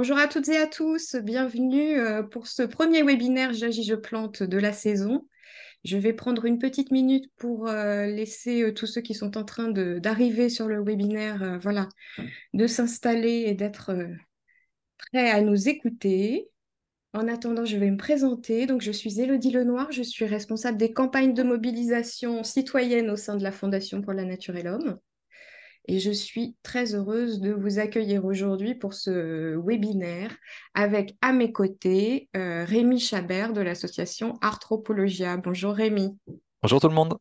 Bonjour à toutes et à tous, bienvenue euh, pour ce premier webinaire J'agis, je plante de la saison. Je vais prendre une petite minute pour euh, laisser euh, tous ceux qui sont en train d'arriver sur le webinaire voilà, de s'installer et d'être prêts à nous écouter. En attendant, je vais me présenter. Donc, je suis Élodie Lenoir, je suis responsable des campagnes de mobilisation citoyenne au sein de la Fondation pour la Nature et l'Homme et je suis très heureuse de vous accueillir aujourd'hui pour ce webinaire avec à mes côtés euh, Rémi Chabert de l'association Arthropologia. Bonjour Rémi. Bonjour tout le monde.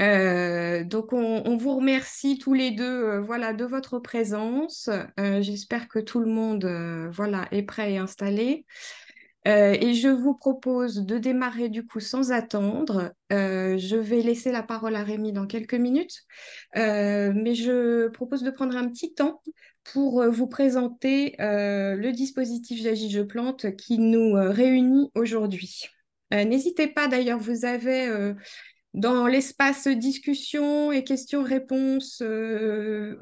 Euh, donc on, vous remercie tous les deux euh, voilà de votre présence. J'espère que tout le monde voilà est prêt et installé. Euh, et je vous propose de démarrer du coup sans attendre. Euh, je vais laisser la parole à Rémi dans quelques minutes, euh, mais je propose de prendre un petit temps pour vous présenter le dispositif J'agis, je plante qui nous réunit aujourd'hui. N'hésitez pas d'ailleurs, vous avez dans l'espace discussion et questions-réponses.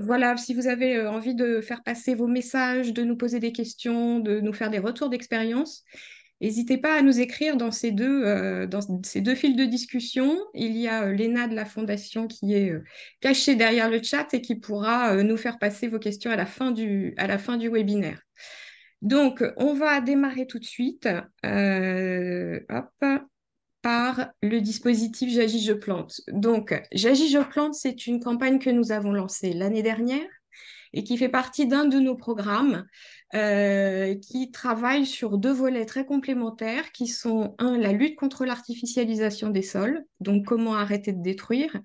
voilà, si vous avez envie de faire passer vos messages, de nous poser des questions, de nous faire des retours d'expérience, N'hésitez pas à nous écrire dans ces deux, euh, dans ces deux fils de discussion. Il y a euh, Lena de la Fondation qui est euh, cachée derrière le chat et qui pourra nous faire passer vos questions à la fin du, à la fin du webinaire. Donc, on va démarrer tout de suite hop, par le dispositif J'agis, je plante. Donc, J'agis, je plante, c'est une campagne que nous avons lancée l'année dernière et qui fait partie d'un de nos programmes euh, qui travaille sur deux volets très complémentaires qui sont, un, la lutte contre l'artificialisation des sols, donc comment arrêter de détruire.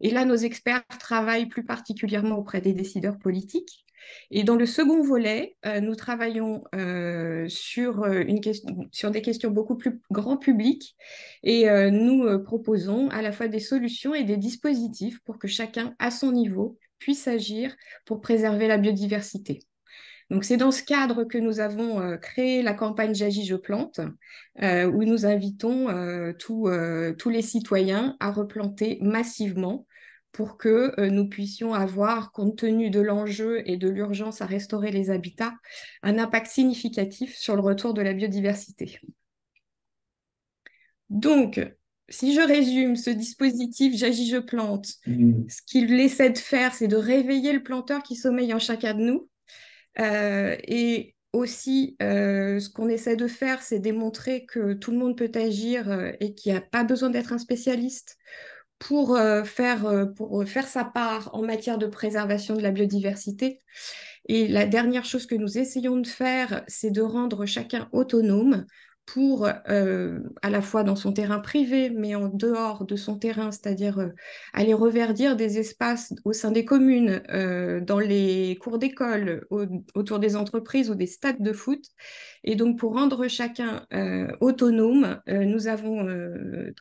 Et là, nos experts travaillent plus particulièrement auprès des décideurs politiques. Et dans le second volet, euh, nous travaillons euh, sur, une question, sur, des questions beaucoup plus grand public et nous proposons à la fois des solutions et des dispositifs pour que chacun, à son niveau, puisse agir pour préserver la biodiversité. Donc c'est dans ce cadre que nous avons euh, créé la campagne J'agis, je plante, euh, où nous invitons euh, tous les citoyens à replanter massivement pour que nous puissions avoir, compte tenu de l'enjeu et de l'urgence à restaurer les habitats, un impact significatif sur le retour de la biodiversité. Donc, si je résume ce dispositif J'agis, je plante, mmh. ce qu'il essaie de faire, c'est de réveiller le planteur qui sommeille en chacun de nous, euh, et aussi, euh, ce qu'on essaie de faire, c'est démontrer que tout le monde peut agir euh, et qu'il n'y a pas besoin d'être un spécialiste pour, faire, pour faire sa part en matière de préservation de la biodiversité. Et la dernière chose que nous essayons de faire, c'est de rendre chacun autonome pour, euh, à la fois dans son terrain privé, mais en dehors de son terrain, c'est-à-dire euh, aller reverdir des espaces au sein des communes, euh, dans les cours d'école, autour des entreprises ou des stades de foot. Et donc, pour rendre chacun autonome, nous avons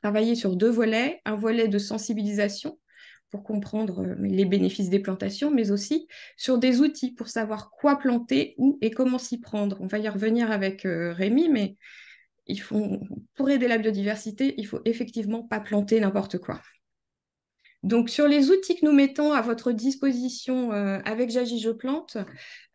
travaillé sur deux volets, un volet de sensibilisation pour comprendre les bénéfices des plantations, mais aussi sur des outils pour savoir quoi planter, où et comment s'y prendre. On va y revenir avec Rémi, mais il faut, pour aider la biodiversité, il faut effectivement pas planter n'importe quoi. Donc sur les outils que nous mettons à votre disposition euh, avec J'agis, je plante,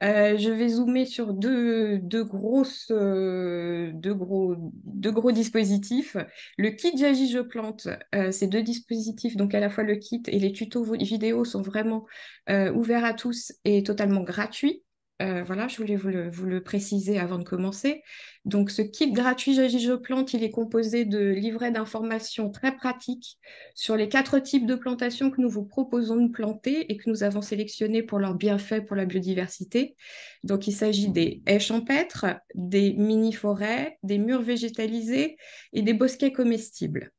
euh, je vais zoomer sur deux, grosses, euh, gros, deux gros dispositifs. Le kit Jagi je plante, ces deux dispositifs, donc à la fois le kit et les tutos vidéo sont vraiment ouverts à tous et totalement gratuits. Euh, voilà, je voulais vous le, préciser avant de commencer. Donc, ce kit gratuit Je plante, il est composé de livrets d'informations très pratiques sur les quatre types de plantations que nous vous proposons de planter et que nous avons sélectionnés pour leur bienfaits pour la biodiversité. Donc, il s'agit des haies champêtres, des mini-forêts, des murs végétalisés et des bosquets comestibles.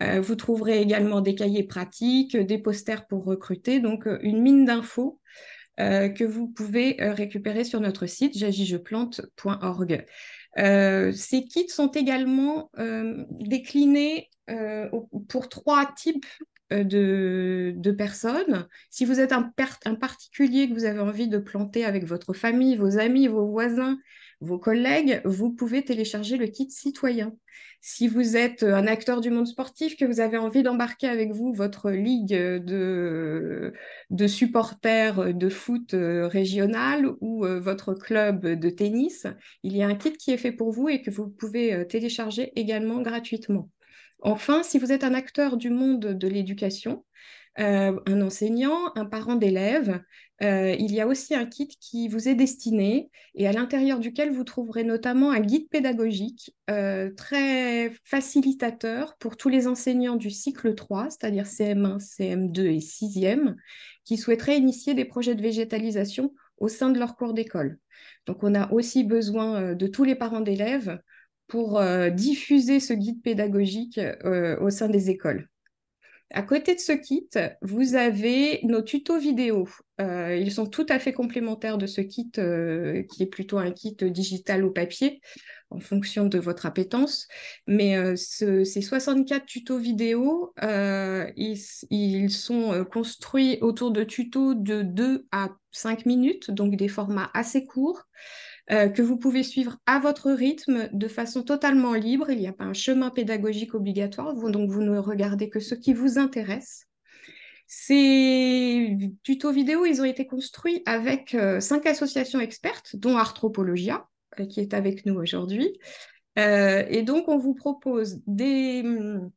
Euh, vous trouverez également des cahiers pratiques, des posters pour recruter, donc euh, une mine d'infos euh, que vous pouvez euh, récupérer sur notre site jagigeplante.org. Euh, ces kits sont également déclinés pour trois types de, personnes. Si vous êtes un, particulier que vous avez envie de planter avec votre famille, vos amis, vos voisins, vos collègues, vous pouvez télécharger le kit citoyen. Si vous êtes un acteur du monde sportif, que vous avez envie d'embarquer avec vous votre ligue de, supporters de foot euh, régional ou euh, votre club de tennis, il y a un kit qui est fait pour vous et que vous pouvez euh, télécharger également gratuitement. Enfin, si vous êtes un acteur du monde de l'éducation, un enseignant, un parent d'élève, euh, il y a aussi un kit qui vous est destiné et à l'intérieur duquel vous trouverez notamment un guide pédagogique euh, très facilitateur pour tous les enseignants du cycle 3, c'est-à-dire CM1, CM2 et 6e, qui souhaiteraient initier des projets de végétalisation au sein de leur cours d'école. Donc on a aussi besoin euh, de tous les parents d'élèves pour diffuser ce guide pédagogique au sein des écoles. À côté de ce kit, vous avez nos tutos vidéo. Euh, ils sont tout à fait complémentaires de ce kit euh, qui est plutôt un kit digital ou papier en fonction de votre appétence. Mais euh, ces 64 tutos vidéo, ils, ils, sont construits autour de tutos de 2 à 5 minutes, donc des formats assez courts. Euh, que vous pouvez suivre à votre rythme de façon totalement libre. Il n'y a pas un chemin pédagogique obligatoire, donc vous ne regardez que ce qui vous intéresse. Ces tutos vidéo, ils ont été construits avec euh, cinq associations expertes, dont Arthropologia, euh, qui est avec nous aujourd'hui. et donc, on vous propose des hum,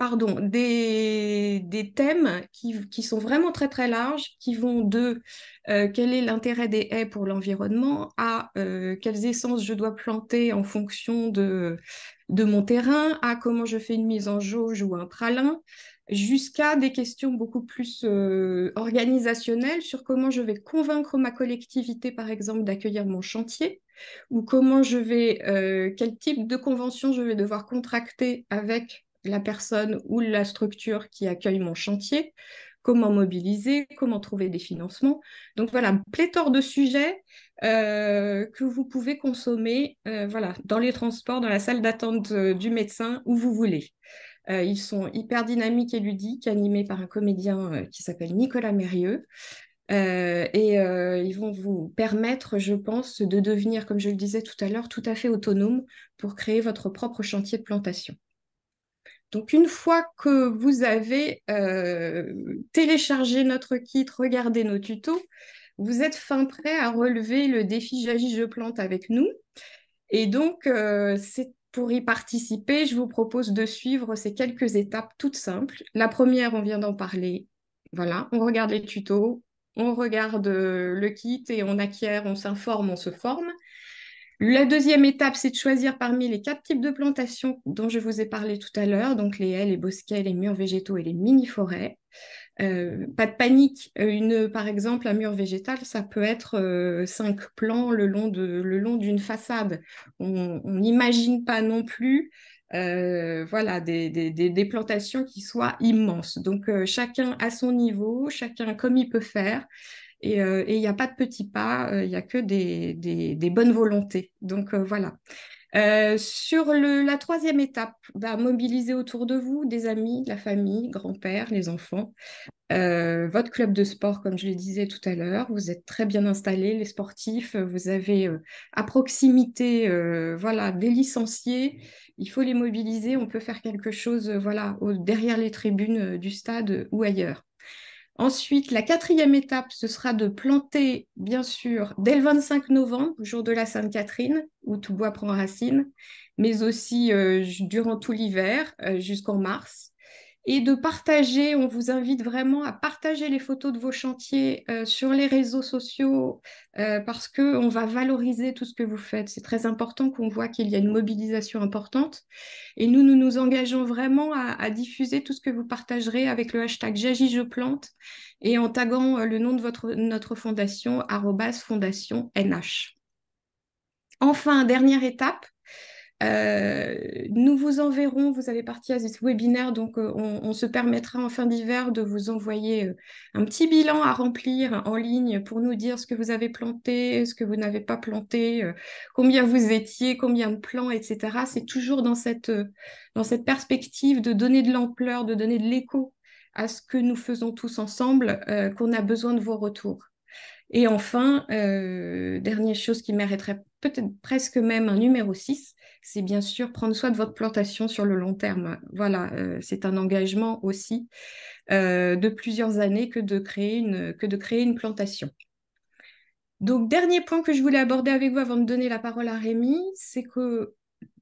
pardon, des, thèmes qui, sont vraiment très très larges, qui vont de euh, quel est l'intérêt des haies pour l'environnement à euh, quelles essences je dois planter en fonction de, de mon terrain, à comment je fais une mise en jauge ou un pralin, jusqu'à des questions beaucoup plus euh, organisationnelles sur comment je vais convaincre ma collectivité, par exemple, d'accueillir mon chantier, ou comment je vais, quel type de convention je vais devoir contracter avec la personne ou la structure qui accueille mon chantier, comment mobiliser, comment trouver des financements. Donc voilà, pléthore de sujets euh, que vous pouvez consommer euh, voilà, dans les transports, dans la salle d'attente euh, du médecin, où vous voulez. ils sont hyper dynamiques et ludiques, animés par un comédien qui s'appelle Nicolas Mérieux. et ils vont vous permettre, je pense, de devenir, comme je le disais tout à l'heure, tout à fait autonome pour créer votre propre chantier de plantation. Donc une fois que vous avez euh, téléchargé notre kit, regardé nos tutos, vous êtes fin prêt à relever le défi J'agis, je plante avec nous. Et donc, euh, pour y participer, je vous propose de suivre ces quelques étapes toutes simples. La première, on vient d'en parler. Voilà, on regarde les tutos, on regarde euh, le kit et on acquiert, on s'informe, on se forme. La deuxième étape, c'est de choisir parmi les quatre types de plantations dont je vous ai parlé tout à l'heure, donc les haies, les bosquets, les murs végétaux et les mini-forêts. Euh, pas de panique, une, par exemple, un mur végétal, ça peut être euh, cinq plans le long, de, le long d'une façade. On n'imagine pas non plus euh, voilà, des, plantations qui soient immenses. Donc chacun à son niveau, chacun comme il peut faire. Euh, et il n'y a pas de petits pas, euh, il n'y a que des, bonnes volontés. Donc euh, voilà. sur la troisième étape, bah, mobiliser autour de vous des amis, la famille, grand-père, les enfants, votre club de sport, comme je le disais tout à l'heure, vous êtes très bien installés, les sportifs, vous avez à proximité voilà, des licenciés, il faut les mobiliser, on peut faire quelque chose voilà, derrière les tribunes du stade ou ailleurs. Ensuite, la quatrième étape, ce sera de planter, bien sûr, dès le 25 novembre, jour de la Sainte-Catherine, où tout bois prend racine, mais aussi euh, durant tout l'hiver, euh, jusqu'en mars et de partager. On vous invite vraiment à partager les photos de vos chantiers euh, sur les réseaux sociaux euh, parce qu'on va valoriser tout ce que vous faites. C'est très important qu'on voit qu'il y a une mobilisation importante. Et nous, nous nous engageons vraiment à, diffuser tout ce que vous partagerez avec le hashtag J'agis, je plante et en taguant euh, le nom de votre, notre fondation, fondation NH. Enfin, dernière étape, euh, nous vous enverrons, vous avez parti à ce webinaire, donc euh, on, se permettra en fin d'hiver de vous envoyer euh, un petit bilan à remplir en ligne pour nous dire ce que vous avez planté, ce que vous n'avez pas planté, combien vous étiez, combien de plants etc. C'est toujours dans cette, dans cette perspective de donner de l'ampleur, de donner de l'écho à ce que nous faisons tous ensemble qu'on a besoin de vos retours. Et enfin, dernière chose qui mériterait peut-être presque même un numéro 6, c'est bien sûr prendre soin de votre plantation sur le long terme. Voilà, euh, c'est un engagement aussi euh, de plusieurs années que de, créer une, que de créer une plantation. Donc, dernier point que je voulais aborder avec vous avant de donner la parole à Rémi, c'est que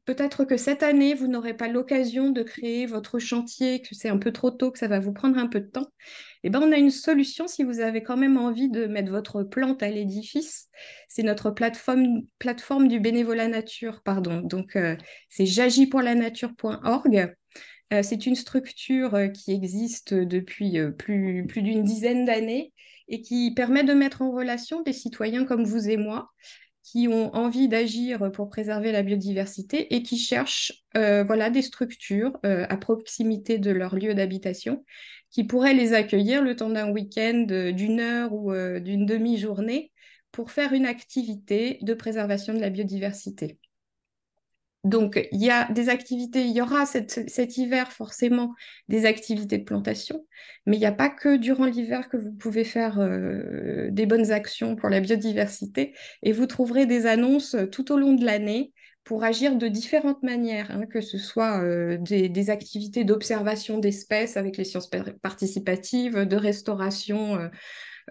peut-être que cette année, vous n'aurez pas l'occasion de créer votre chantier, que c'est un peu trop tôt, que ça va vous prendre un peu de temps. Eh ben, on a une solution si vous avez quand même envie de mettre votre plante à l'édifice. C'est notre plateforme, plateforme du bénévolat nature, pardon. Donc, euh, c'est jagipourlanature.org. Euh, c'est une structure euh, qui existe depuis plus, d'une dizaine d'années et qui permet de mettre en relation des citoyens comme vous et moi qui ont envie d'agir pour préserver la biodiversité et qui cherchent voilà, des structures à proximité de leur lieu d'habitation qui pourraient les accueillir le temps d'un week-end, euh, d'une heure ou euh, d'une demi-journée pour faire une activité de préservation de la biodiversité. Donc, il y a des activités, il y aura cet hiver forcément des activités de plantation, mais il n'y a pas que durant l'hiver que vous pouvez faire euh, des bonnes actions pour la biodiversité. Et vous trouverez des annonces tout au long de l'année pour agir de différentes manières, hein, que ce soit euh, des, activités d'observation d'espèces avec les sciences participatives, de restauration euh,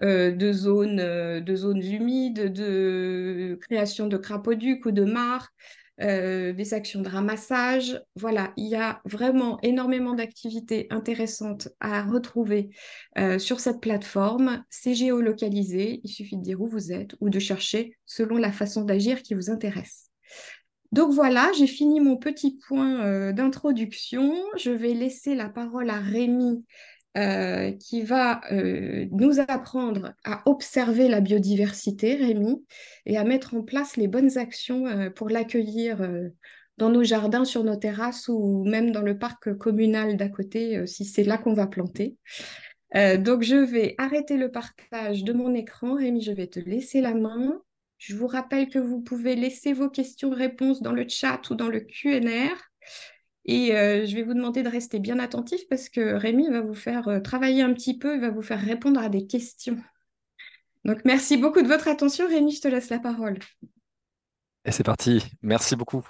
euh, de, zones, de zones humides, de création de crapauducs ou de mares, des actions de ramassage. Voilà, il y a vraiment énormément d'activités intéressantes à retrouver sur cette plateforme. C'est géolocalisé, il suffit de dire où vous êtes ou de chercher selon la façon d'agir qui vous intéresse. Donc voilà, j'ai fini mon petit point euh, d'introduction. Je vais laisser la parole à Rémi euh, qui va euh, nous apprendre à observer la biodiversité, Rémi, et à mettre en place les bonnes actions pour l'accueillir dans nos jardins, sur nos terrasses ou même dans le parc communal d'à côté, si c'est là qu'on va planter. donc je vais arrêter le partage de mon écran. Rémi, je vais te laisser la main je vous rappelle que vous pouvez laisser vos questions-réponses dans le chat ou dans le QNR. Et euh, je vais vous demander de rester bien attentif parce que Rémi va vous faire euh, travailler un petit peu, il va vous faire répondre à des questions. Donc merci beaucoup de votre attention. Rémi, je te laisse la parole. Et c'est parti, merci beaucoup.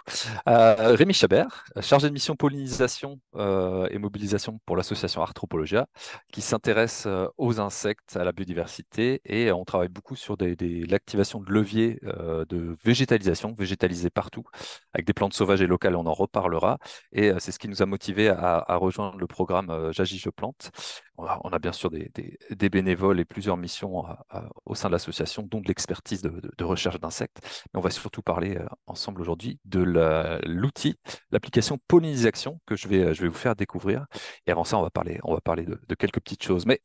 Euh, Rémi Chabert, chargé de mission pollinisation euh, et mobilisation pour l'association Arthropologia, qui s'intéresse euh, aux insectes, à la biodiversité, et on travaille beaucoup sur des, l'activation de leviers de végétalisation, végétaliser partout, avec des plantes sauvages et locales, on en reparlera, et c'est ce qui nous a motivés à, à rejoindre le programme J'agis, je plante on a bien sûr des, bénévoles et plusieurs missions euh, euh, au sein de l'association, dont de l'expertise de, recherche d'insectes. Mais on va surtout parler euh, ensemble aujourd'hui de l'outil, l'application pollinisation que je vais, je vais vous faire découvrir. Et avant ça, on va parler, on va parler de, quelques petites choses. Mais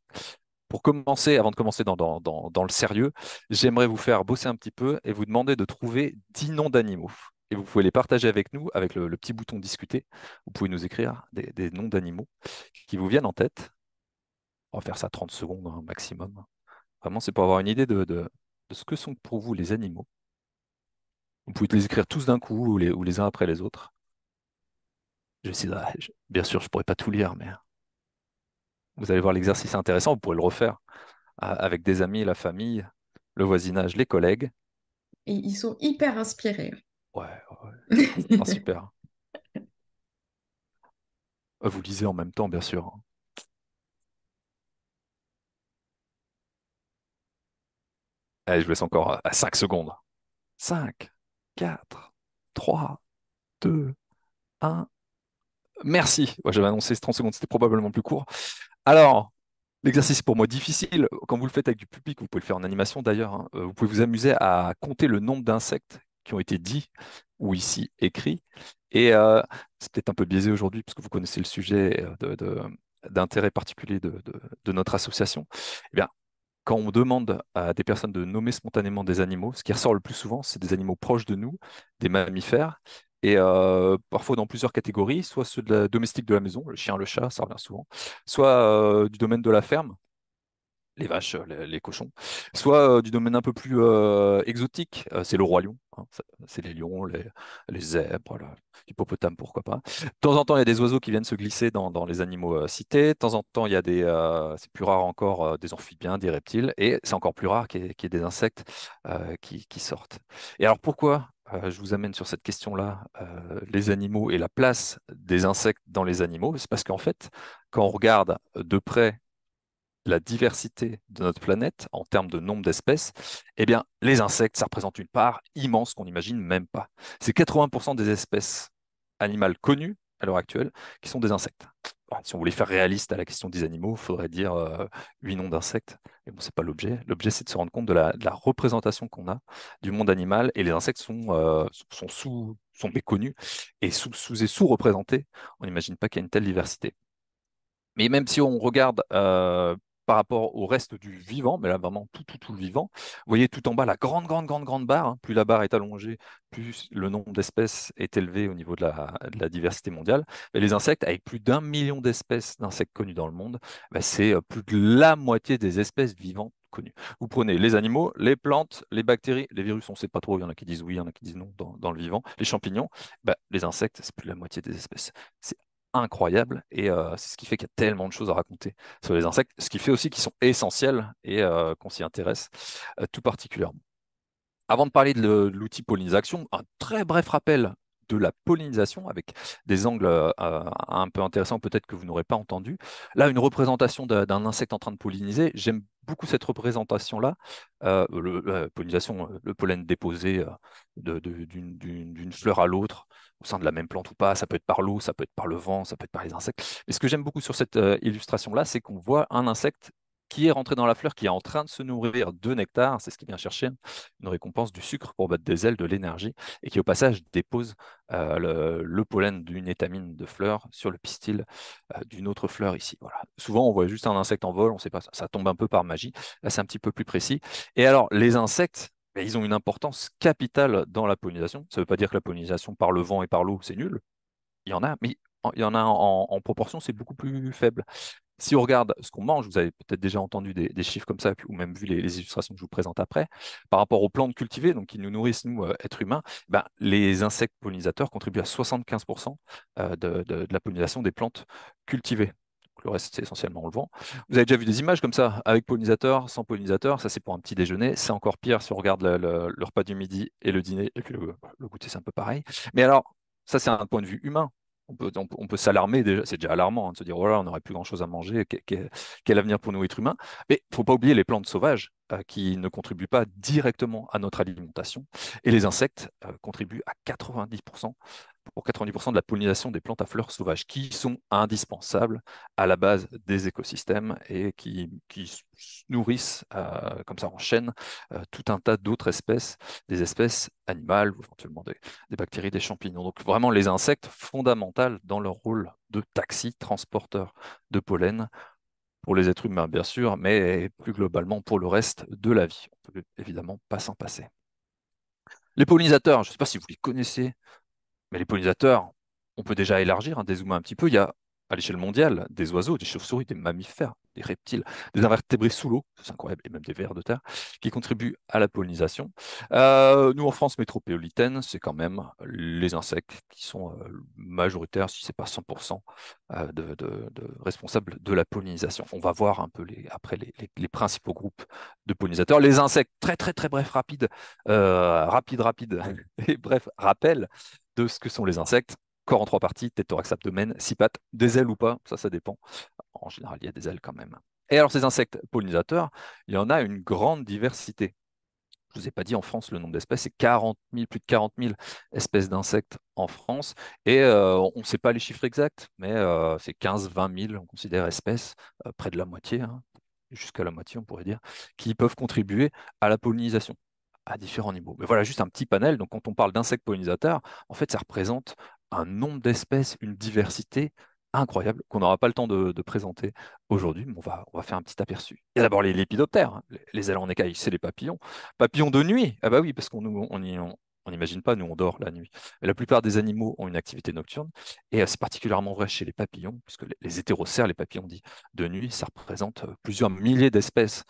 pour commencer, avant de commencer dans, le sérieux, j'aimerais vous faire bosser un petit peu et vous demander de trouver 10 noms d'animaux. Et vous pouvez les partager avec nous avec le, petit bouton discuter. Vous pouvez nous écrire des noms d'animaux qui vous viennent en tête on va faire ça 30 secondes hein, maximum. Vraiment, c'est pour avoir une idée de, ce que sont pour vous les animaux. Vous pouvez les écrire tous d'un coup ou les, uns après les autres. Je ah, bien sûr, je ne pourrais pas tout lire, mais vous allez voir l'exercice intéressant, vous pourrez le refaire avec des amis, la famille, le voisinage, les collègues. Et ils sont hyper inspirés. Ouais, ouais. Ah, super. Vous lisez en même temps, bien sûr. Hein. Allez, je vous laisse encore euh, à 5 secondes. 5, 4, 3, 2, 1. Merci. J'avais annoncé 30 secondes, c'était probablement plus court. Alors, l'exercice pour moi difficile. Quand vous le faites avec du public, vous pouvez le faire en animation d'ailleurs. Hein. Euh, vous pouvez vous amuser à compter le nombre d'insectes qui ont été dits ou ici écrits. Et euh, c'est peut-être un peu biaisé aujourd'hui parce que vous connaissez le sujet d'intérêt particulier de, de, notre association. Eh bien, quand on demande à des personnes de nommer spontanément des animaux, ce qui ressort le plus souvent, c'est des animaux proches de nous, des mammifères, et euh, parfois dans plusieurs catégories, soit ceux de la domestique de la maison, le chien, le chat, ça revient souvent, soit euh, du domaine de la ferme, les vaches, euh, les, cochons, soit euh, du domaine un peu plus euh, exotique, c'est le roi lion, hein, c'est les lions, les, les zèbres, l'hippopotame, pourquoi pas. De temps en temps, il y a des oiseaux qui viennent se glisser dans, les animaux cités, de temps en temps, il y a des, c'est plus rare encore, des amphibiens, des reptiles, et c'est encore plus rare qu'il y, ait des insectes qui, sortent. Et alors pourquoi je vous amène sur cette question-là, les animaux et la place des insectes dans les animaux, c'est parce qu'en fait, quand on regarde de près la diversité de notre planète en termes de nombre d'espèces, eh bien, les insectes, ça représente une part immense qu'on n'imagine même pas. C'est 80% des espèces animales connues à l'heure actuelle qui sont des insectes. si on voulait faire réaliste à la question des animaux, il faudrait dire euh, huit noms d'insectes. Mais bon, ce n'est pas l'objet. L'objet, c'est de se rendre compte de la, représentation qu'on a du monde animal. Et les insectes sont, euh, sont, sous, sont méconnus et sous, sous-représentés. On n'imagine pas qu'il y a une telle diversité. Mais même si on regarde euh, par rapport au reste du vivant, mais là vraiment tout, tout, tout le vivant. Vous voyez tout en bas la grande, grande, grande, grande barre. Hein. Plus la barre est allongée, plus le nombre d'espèces est élevé au niveau de la, la diversité mondiale. les insectes, avec plus d'un million d'espèces d'insectes connues dans le monde, bah, c'est euh, plus de la moitié des espèces vivantes connues. Vous prenez les animaux, les plantes, les bactéries, les virus, on ne sait pas trop, il y en a qui disent oui, il y en a qui disent non dans, le vivant, les champignons, bah, les insectes, c'est plus la moitié des espèces. C'est incroyable et euh, c'est ce qui fait qu'il y a tellement de choses à raconter sur les insectes, ce qui fait aussi qu'ils sont essentiels et euh, qu'on s'y intéresse euh, tout particulièrement. Avant de parler de l'outil pollinisation, un très bref rappel de la pollinisation avec des angles un peu intéressants peut-être que vous n'aurez pas entendu. Là, une représentation d'un insecte en train de polliniser. J'aime beaucoup cette représentation-là. le, la pollinisation, le pollen déposé d'une fleur à l'autre au sein de la même plante ou pas, ça peut être par l'eau, ça peut être par le vent, ça peut être par les insectes. Et ce que j'aime beaucoup sur cette euh, illustration-là, c'est qu'on voit un insecte qui est rentré dans la fleur, qui est en train de se nourrir de nectar, c'est ce qu'il vient chercher, une récompense du sucre pour battre des ailes, de l'énergie, et qui au passage dépose euh, le, pollen d'une étamine de fleur sur le pistil euh, d'une autre fleur ici. Voilà. Souvent on voit juste un insecte en vol, on sait pas, ça, ça tombe un peu par magie, là c'est un petit peu plus précis. Et alors les insectes, mais ils ont une importance capitale dans la pollinisation. Ça ne veut pas dire que la pollinisation par le vent et par l'eau, c'est nul. Il y en a, mais il y en a en, proportion, c'est beaucoup plus faible. Si on regarde ce qu'on mange, vous avez peut-être déjà entendu des, chiffres comme ça, ou même vu les, illustrations que je vous présente après, par rapport aux plantes cultivées, donc qui nous nourrissent, nous, euh, êtres humains, ben, les insectes pollinisateurs contribuent à 75% euh, de la pollinisation des plantes cultivées le reste, c'est essentiellement en levant. Vous avez déjà vu des images comme ça, avec pollinisateur, sans pollinisateur. Ça, c'est pour un petit déjeuner. C'est encore pire si on regarde le, repas du midi et le dîner. Et puis le, goûter, c'est un peu pareil. Mais alors, ça, c'est un point de vue humain. On peut, s'alarmer déjà, c'est déjà alarmant hein, de se dire, voilà, oh on n'aurait plus grand-chose à manger, quel, avenir pour nous, être humains. Mais il ne faut pas oublier les plantes sauvages euh, qui ne contribuent pas directement à notre alimentation. Et les insectes euh, contribuent à 90% pour 90% de la pollinisation des plantes à fleurs sauvages, qui sont indispensables à la base des écosystèmes et qui, nourrissent, euh, comme ça en chaîne, euh, tout un tas d'autres espèces, des espèces animales éventuellement des, bactéries, des champignons. Donc vraiment les insectes fondamentaux dans leur rôle de taxi, transporteur de pollen pour les êtres humains bien sûr, mais plus globalement pour le reste de la vie. On ne peut évidemment pas s'en passer. Les pollinisateurs, je ne sais pas si vous les connaissez, mais les pollinisateurs, on peut déjà élargir, des hein, dézoomer un petit peu. Il y a à l'échelle mondiale des oiseaux, des chauves-souris, des mammifères, des reptiles, des invertébrés sous l'eau, c'est incroyable, et même des vers de terre, qui contribuent à la pollinisation. Euh, nous, en France métropolitaine, c'est quand même les insectes qui sont euh, majoritaires, si ce n'est pas 100%, euh, de, responsables de la pollinisation. On va voir un peu après les, principaux groupes de pollinisateurs. Les insectes, très très très bref, rapide, rapide, rapide, et bref, rappel de ce que sont les insectes. Corps en trois parties, tête, thorax, abdomen, six pattes, des ailes ou pas, ça, ça dépend. En général, il y a des ailes quand même. Et alors, ces insectes pollinisateurs, il y en a une grande diversité. Je ne vous ai pas dit en France le nombre d'espèces, c'est 40 000, plus de 40 000 espèces d'insectes en France. Et euh, on ne sait pas les chiffres exacts, mais euh, c'est 15-20 000, on considère espèces, euh, près de la moitié, hein, jusqu'à la moitié, on pourrait dire, qui peuvent contribuer à la pollinisation à différents niveaux. Mais voilà, juste un petit panel. Donc, quand on parle d'insectes pollinisateurs, en fait, ça représente un nombre d'espèces, une diversité incroyable qu'on n'aura pas le temps de, présenter aujourd'hui, mais on va, on va faire un petit aperçu. Il y a d'abord les lépidoptères, hein. les, ailes en écailles, c'est les papillons. Papillons de nuit, ah bah oui, parce qu'on on, on, on n'imagine pas, nous on dort la nuit. la plupart des animaux ont une activité nocturne, et euh, c'est particulièrement vrai chez les papillons, puisque les, hétérocères, les papillons dits de nuit, ça représente euh, plusieurs milliers d'espèces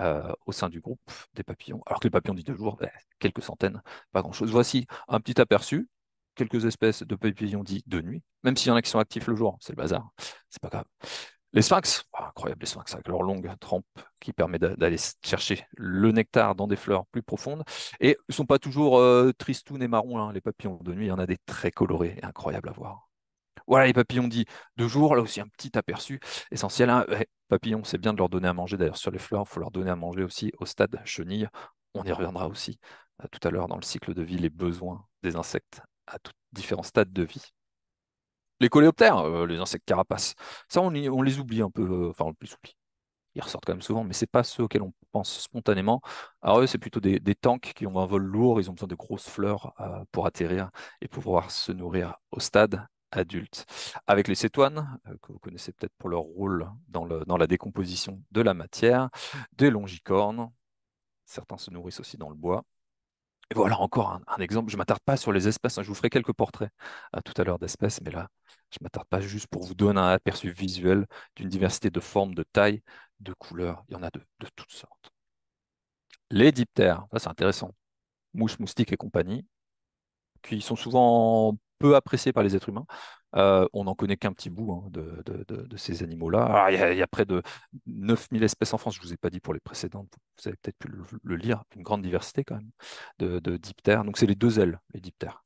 euh, au sein du groupe des papillons, alors que les papillons dits de jour, ben, quelques centaines, pas grand-chose. Voici un petit aperçu, quelques espèces de papillons dits de nuit, même s'il y en a qui sont actifs le jour, c'est le bazar, hein. c'est pas grave. Les sphinx, oh, incroyable les sphinx avec leur longue trempe qui permet d'aller chercher le nectar dans des fleurs plus profondes. Et ils ne sont pas toujours euh, tristounes et marrons, hein, les papillons de nuit, il y en a des très colorés et incroyables à voir. Voilà les papillons dits de jour, là aussi un petit aperçu essentiel. Hein. Eh, papillons, c'est bien de leur donner à manger, d'ailleurs sur les fleurs, il faut leur donner à manger aussi au stade chenille. On y reviendra aussi euh, tout à l'heure dans le cycle de vie, les besoins des insectes à différents stades de vie. Les coléoptères, euh, les insectes carapaces, ça on, les oublie un peu, euh, enfin on les oublie. Ils ressortent quand même souvent, mais ce n'est pas ceux auxquels on pense spontanément. Alors eux, c'est plutôt des, tanks qui ont un vol lourd, ils ont besoin de grosses fleurs euh, pour atterrir et pouvoir se nourrir au stade adulte. Avec les cétoines, que vous connaissez peut-être pour leur rôle dans la décomposition de la matière, des longicornes, certains se nourrissent aussi dans le bois, et voilà encore un, exemple. Je ne m'attarde pas sur les espèces. Hein. Je vous ferai quelques portraits euh, tout à l'heure d'espèces, mais là, je ne m'attarde pas juste pour vous donner un aperçu visuel d'une diversité de formes, de tailles, de couleurs. Il y en a de, de toutes sortes. Les diptères, ça c'est intéressant. Mouches, moustiques et compagnie, qui sont souvent peu appréciés par les êtres humains. Euh, on n'en connaît qu'un petit bout hein, de, ces animaux-là. Il y, a près de 9000 espèces en France, je ne vous ai pas dit pour les précédentes, vous avez peut-être pu le, lire, une grande diversité quand même de, diptères. Donc c'est les deux ailes, les diptères.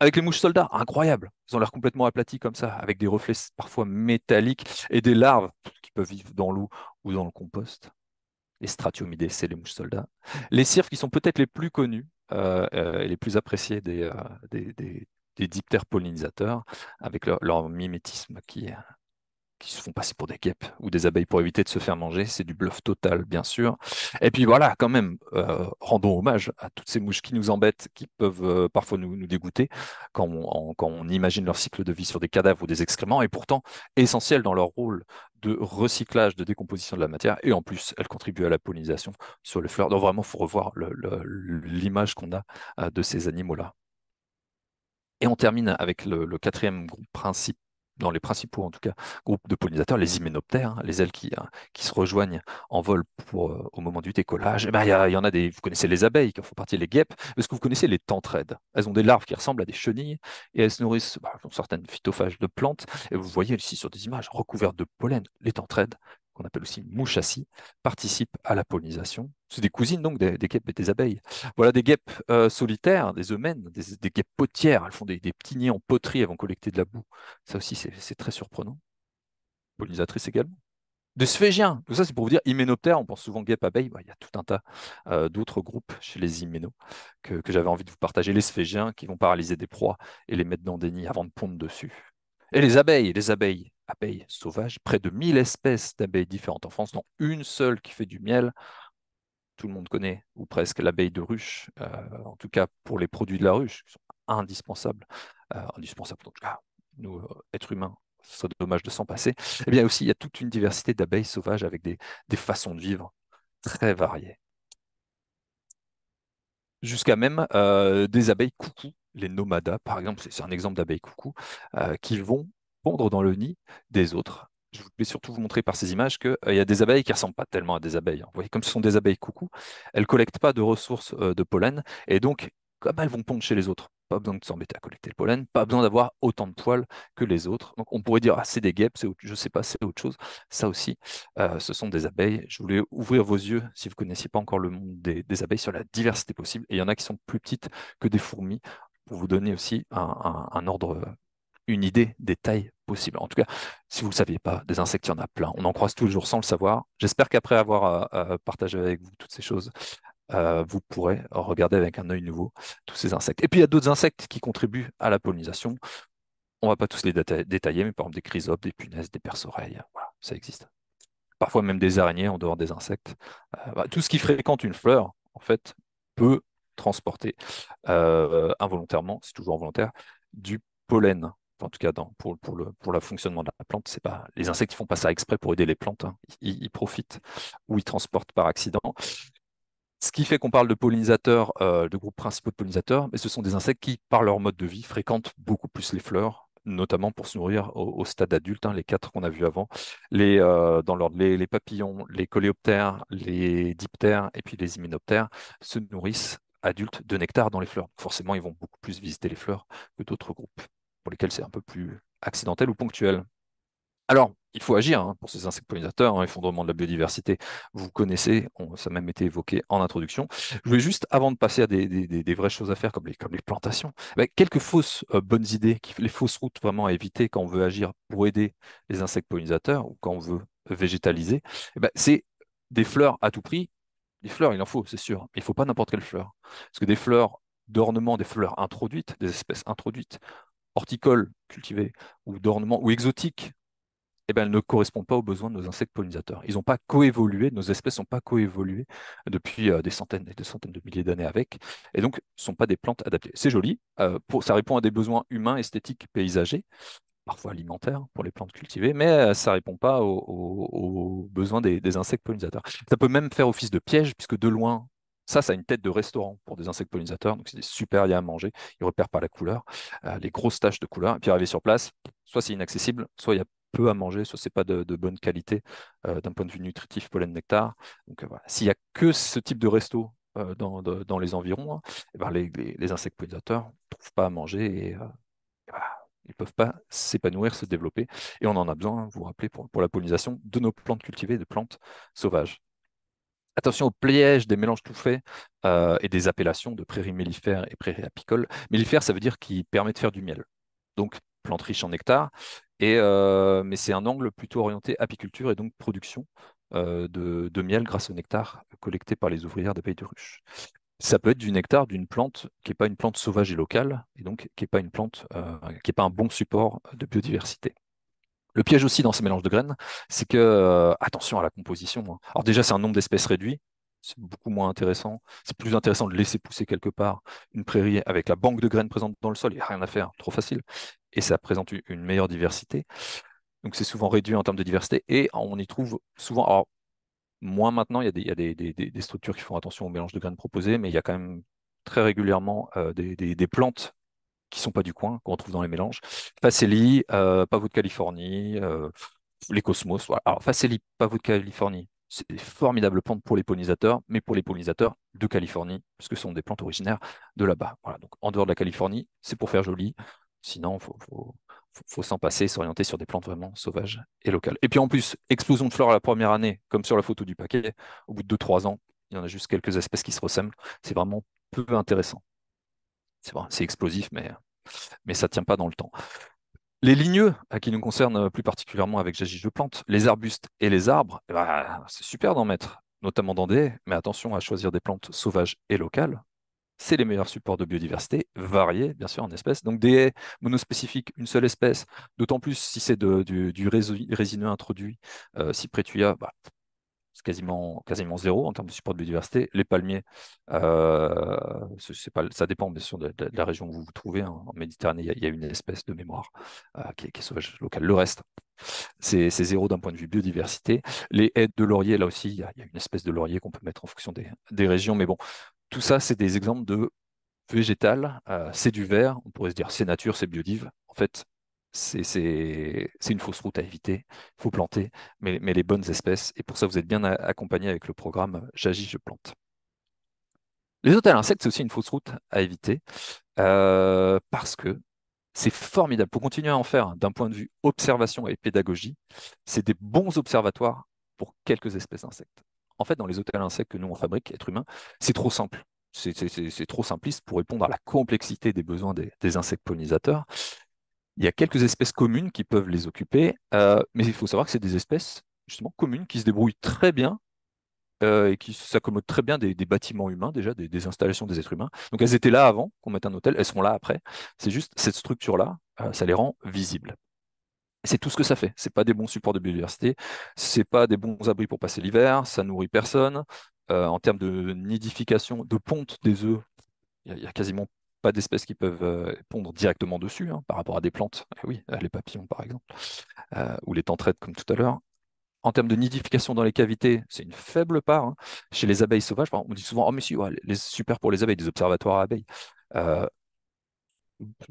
Avec les mouches soldats, incroyable. Ils ont l'air complètement aplatis comme ça, avec des reflets parfois métalliques et des larves qui peuvent vivre dans l'eau ou dans le compost. Les stratiomidés, c'est les mouches soldats. Les cirques qui sont peut-être les plus connus, euh, euh, et les plus appréciés des, des diptères pollinisateurs avec leur, mimétisme qui, euh, qui se font passer pour des guêpes ou des abeilles pour éviter de se faire manger. C'est du bluff total, bien sûr. Et puis voilà, quand même, euh, rendons hommage à toutes ces mouches qui nous embêtent, qui peuvent euh, parfois nous, dégoûter quand on, imagine leur cycle de vie sur des cadavres ou des excréments, et pourtant essentielles dans leur rôle de recyclage, de décomposition de la matière, et en plus, elles contribuent à la pollinisation sur les fleurs. Donc vraiment, il faut revoir l'image qu'on a de ces animaux-là. Et on termine avec le, quatrième groupe principe dans les principaux en tout cas groupes de pollinisateurs, les hyménoptères, hein, les ailes hein, qui, se rejoignent en vol pour, euh, au moment du décollage. Eh ben, y, en a des, vous connaissez les abeilles qui font partie, les guêpes. Est-ce que vous connaissez les tentraides Elles ont des larves qui ressemblent à des chenilles et elles se nourrissent bah, certaines phytophages de plantes. Et vous voyez ici sur des images recouvertes de pollen, les tentraides qu'on appelle aussi mouche assis, participent à la pollinisation. C'est des cousines donc des, guêpes et des abeilles. Voilà des guêpes euh, solitaires, des eumènes, des, guêpes potières. Elles font des, petits nids en poterie, elles vont collecter de la boue. Ça aussi, c'est très surprenant. Pollinisatrices également. Des sphégiens, tout ça c'est pour vous dire hyménoptères, on pense souvent guêpes, abeilles, bah, il y a tout un tas euh, d'autres groupes chez les hyménos que, que j'avais envie de vous partager. Les sphégiens qui vont paralyser des proies et les mettre dans des nids avant de pondre dessus. Et les abeilles, les abeilles, abeilles sauvages, près de 1000 espèces d'abeilles différentes en France, dont une seule qui fait du miel. Tout le monde connaît, ou presque, l'abeille de ruche, euh, en tout cas pour les produits de la ruche, qui sont indispensables, euh, indispensables en tout cas, nous, euh, êtres humains, ce serait dommage de s'en passer. Et eh bien aussi, il y a toute une diversité d'abeilles sauvages avec des, façons de vivre très variées. Jusqu'à même des abeilles coucou, les nomadas, par exemple, c'est un exemple d'abeilles coucou, qui vont dans le nid des autres. Je voulais surtout vous montrer par ces images que euh, il y a des abeilles qui ne ressemblent pas tellement à des abeilles. Hein. voyez, comme ce sont des abeilles coucou, elles ne collectent pas de ressources euh, de pollen et donc, comme elles vont pondre chez les autres, pas besoin de s'embêter à collecter le pollen, pas besoin d'avoir autant de poils que les autres. Donc on pourrait dire, ah, c'est des guêpes, c'est je sais pas, c'est autre chose. Ça aussi, euh, ce sont des abeilles. Je voulais ouvrir vos yeux, si vous ne connaissiez pas encore le monde des, abeilles, sur la diversité possible. Et il y en a qui sont plus petites que des fourmis, pour vous donner aussi un, un ordre, une idée des tailles en tout cas, si vous ne le saviez pas, des insectes, il y en a plein. On en croise toujours sans le savoir. J'espère qu'après avoir euh, euh, partagé avec vous toutes ces choses, euh, vous pourrez regarder avec un œil nouveau tous ces insectes. Et puis, il y a d'autres insectes qui contribuent à la pollinisation. On ne va pas tous les détailler, mais par exemple des chrysopes, des punaises, des perce-oreilles. Voilà, ça existe. Parfois même des araignées en dehors des insectes. Bah, tout ce qui fréquente une fleur, en fait, peut transporter involontairement, c'est toujours involontaire, du pollen en tout cas pour, le, pour le fonctionnement de la plante, c'est pas les insectes ne font pas ça exprès pour aider les plantes, hein. ils, profitent ou ils transportent par accident. Ce qui fait qu'on parle de pollinisateurs, euh, de groupes principaux de pollinisateurs, mais ce sont des insectes qui, par leur mode de vie, fréquentent beaucoup plus les fleurs, notamment pour se nourrir au, stade adulte, hein, les quatre qu'on a vus avant, les, euh, dans l'ordre, papillons, les coléoptères, les diptères et puis les hyménoptères se nourrissent adultes de nectar dans les fleurs. Forcément, ils vont beaucoup plus visiter les fleurs que d'autres groupes pour lesquels c'est un peu plus accidentel ou ponctuel. Alors, il faut agir hein, pour ces insectes pollinisateurs, hein, effondrement de la biodiversité. Vous connaissez, on, ça a même été évoqué en introduction. Je voulais juste, avant de passer à des, vraies choses à faire, comme les, plantations, bah, quelques fausses euh, bonnes idées, les fausses routes vraiment à éviter quand on veut agir pour aider les insectes pollinisateurs ou quand on veut végétaliser. Eh ben, c'est des fleurs à tout prix. Des fleurs, il en faut, c'est sûr, mais il ne faut pas n'importe quelle fleur. Parce que des fleurs d'ornement, des fleurs introduites, des espèces introduites, horticoles cultivées ou d'ornement ou exotiques, eh ben, elles ne correspondent pas aux besoins de nos insectes pollinisateurs. Ils n'ont pas coévolué, nos espèces n'ont pas coévolué depuis euh, des centaines et des centaines de milliers d'années avec, et donc ne sont pas des plantes adaptées. C'est joli, euh, ça répond à des besoins humains, esthétiques, paysagers, parfois alimentaires pour les plantes cultivées, mais euh, ça ne répond pas aux, besoins des, insectes pollinisateurs. Ça peut même faire office de piège, puisque de loin, ça, ça a une tête de restaurant pour des insectes pollinisateurs, donc c'est il super a à manger. Ils repèrent par la couleur, euh, les grosses taches de couleur. Et puis arrivé sur place, soit c'est inaccessible, soit il y a peu à manger, soit n'est pas de, bonne qualité euh, d'un point de vue nutritif, pollen, nectar. Donc euh, voilà. S'il n'y a que ce type de resto dans, les environs, hein, eh ben, les, insectes pollinisateurs ne trouvent pas à manger et, ben, ils ne peuvent pas s'épanouir, se développer. Et on en a besoin, hein, vous vous rappelez, pour, pour, la pollinisation de nos plantes cultivées, de plantes sauvages. Attention au pliège des mélanges tout faits euh, et des appellations de prairies mellifères et prairies apicoles. Mellifère, ça veut dire qu'il permet de faire du miel. Donc, plante riche en nectar. Et, euh, mais c'est un angle plutôt orienté apiculture et donc production euh, de, miel grâce au nectar collecté par les ouvrières des pays de ruche. Ça peut être du nectar d'une plante qui n'est pas une plante sauvage et locale, et donc qui n'est pas une plante, qui n'est pas un bon support de biodiversité. Le piège aussi dans ces mélanges de graines, c'est que, euh, attention à la composition. Hein. Alors déjà, c'est un nombre d'espèces réduit, c'est beaucoup moins intéressant. C'est plus intéressant de laisser pousser quelque part une prairie avec la banque de graines présente dans le sol, il n'y a rien à faire, trop facile. Et ça présente une meilleure diversité. Donc c'est souvent réduit en termes de diversité et on y trouve souvent, alors moins maintenant, il y a, des, structures qui font attention au mélange de graines proposées, mais il y a quand même très régulièrement euh, des, plantes qui sont pas du coin, qu'on retrouve dans les mélanges. Faceli, euh, Pavot de Californie, euh, les Cosmos. Voilà. Alors, Faceli, Pavot de Californie, c'est des formidables plantes pour les pollinisateurs, mais pour les pollinisateurs de Californie, puisque ce sont des plantes originaires de là-bas. Voilà. Donc, en dehors de la Californie, c'est pour faire joli. Sinon, il faut, s'en passer, s'orienter sur des plantes vraiment sauvages et locales. Et puis en plus, explosion de fleurs à la première année, comme sur la photo du paquet, au bout de 2-3 ans, il y en a juste quelques espèces qui se ressemblent. C'est vraiment peu intéressant c'est explosif, mais, mais ça ne tient pas dans le temps. Les ligneux, à qui nous concerne plus particulièrement avec j'agis de plantes, les arbustes et les arbres, eh ben, c'est super d'en mettre, notamment dans des mais attention à choisir des plantes sauvages et locales. C'est les meilleurs supports de biodiversité, variés bien sûr en espèces. Donc des haies monospécifiques, une seule espèce, d'autant plus si c'est du, résineux introduit, euh, Cyprétuia, bah, quasiment, zéro en termes de support de biodiversité. Les palmiers, euh, pas, ça dépend bien sûr de, la région où vous vous trouvez. Hein. En Méditerranée, il y, a une espèce de mémoire euh, qui, est, sauvage locale. Le reste, c'est zéro d'un point de vue biodiversité. Les haies de laurier, là aussi, il y, a une espèce de laurier qu'on peut mettre en fonction des, régions. Mais bon, tout ça, c'est des exemples de végétal, euh, c'est du vert. On pourrait se dire c'est nature, c'est biodive. En fait, c'est une fausse route à éviter, il faut planter, mais, les bonnes espèces. Et pour ça, vous êtes bien accompagné avec le programme J'agis, je plante. Les hôtels insectes, c'est aussi une fausse route à éviter, euh, parce que c'est formidable. Pour continuer à en faire, d'un point de vue observation et pédagogie, c'est des bons observatoires pour quelques espèces d'insectes. En fait, dans les hôtels insectes que nous, on fabrique, être humain, c'est trop simple c'est trop simpliste pour répondre à la complexité des besoins des insectes pollinisateurs. Il y a quelques espèces communes qui peuvent les occuper, euh, mais il faut savoir que c'est des espèces justement communes qui se débrouillent très bien euh, et qui s'accommodent très bien des, bâtiments humains déjà, des, installations des êtres humains. Donc elles étaient là avant qu'on mette un hôtel, elles seront là après. C'est juste cette structure-là, euh, ça les rend visibles. C'est tout ce que ça fait. C'est pas des bons supports de biodiversité, c'est pas des bons abris pour passer l'hiver, ça nourrit personne. en termes de nidification, de ponte des œufs, il n'y y, a quasiment d'espèces qui peuvent euh, pondre directement dessus, hein, par rapport à des plantes, ah oui, euh, les papillons par exemple, euh, ou les tentraites comme tout à l'heure. En termes de nidification dans les cavités, c'est une faible part. Hein. Chez les abeilles sauvages, on dit souvent, oh mais si, les, super pour les abeilles, des observatoires à abeilles.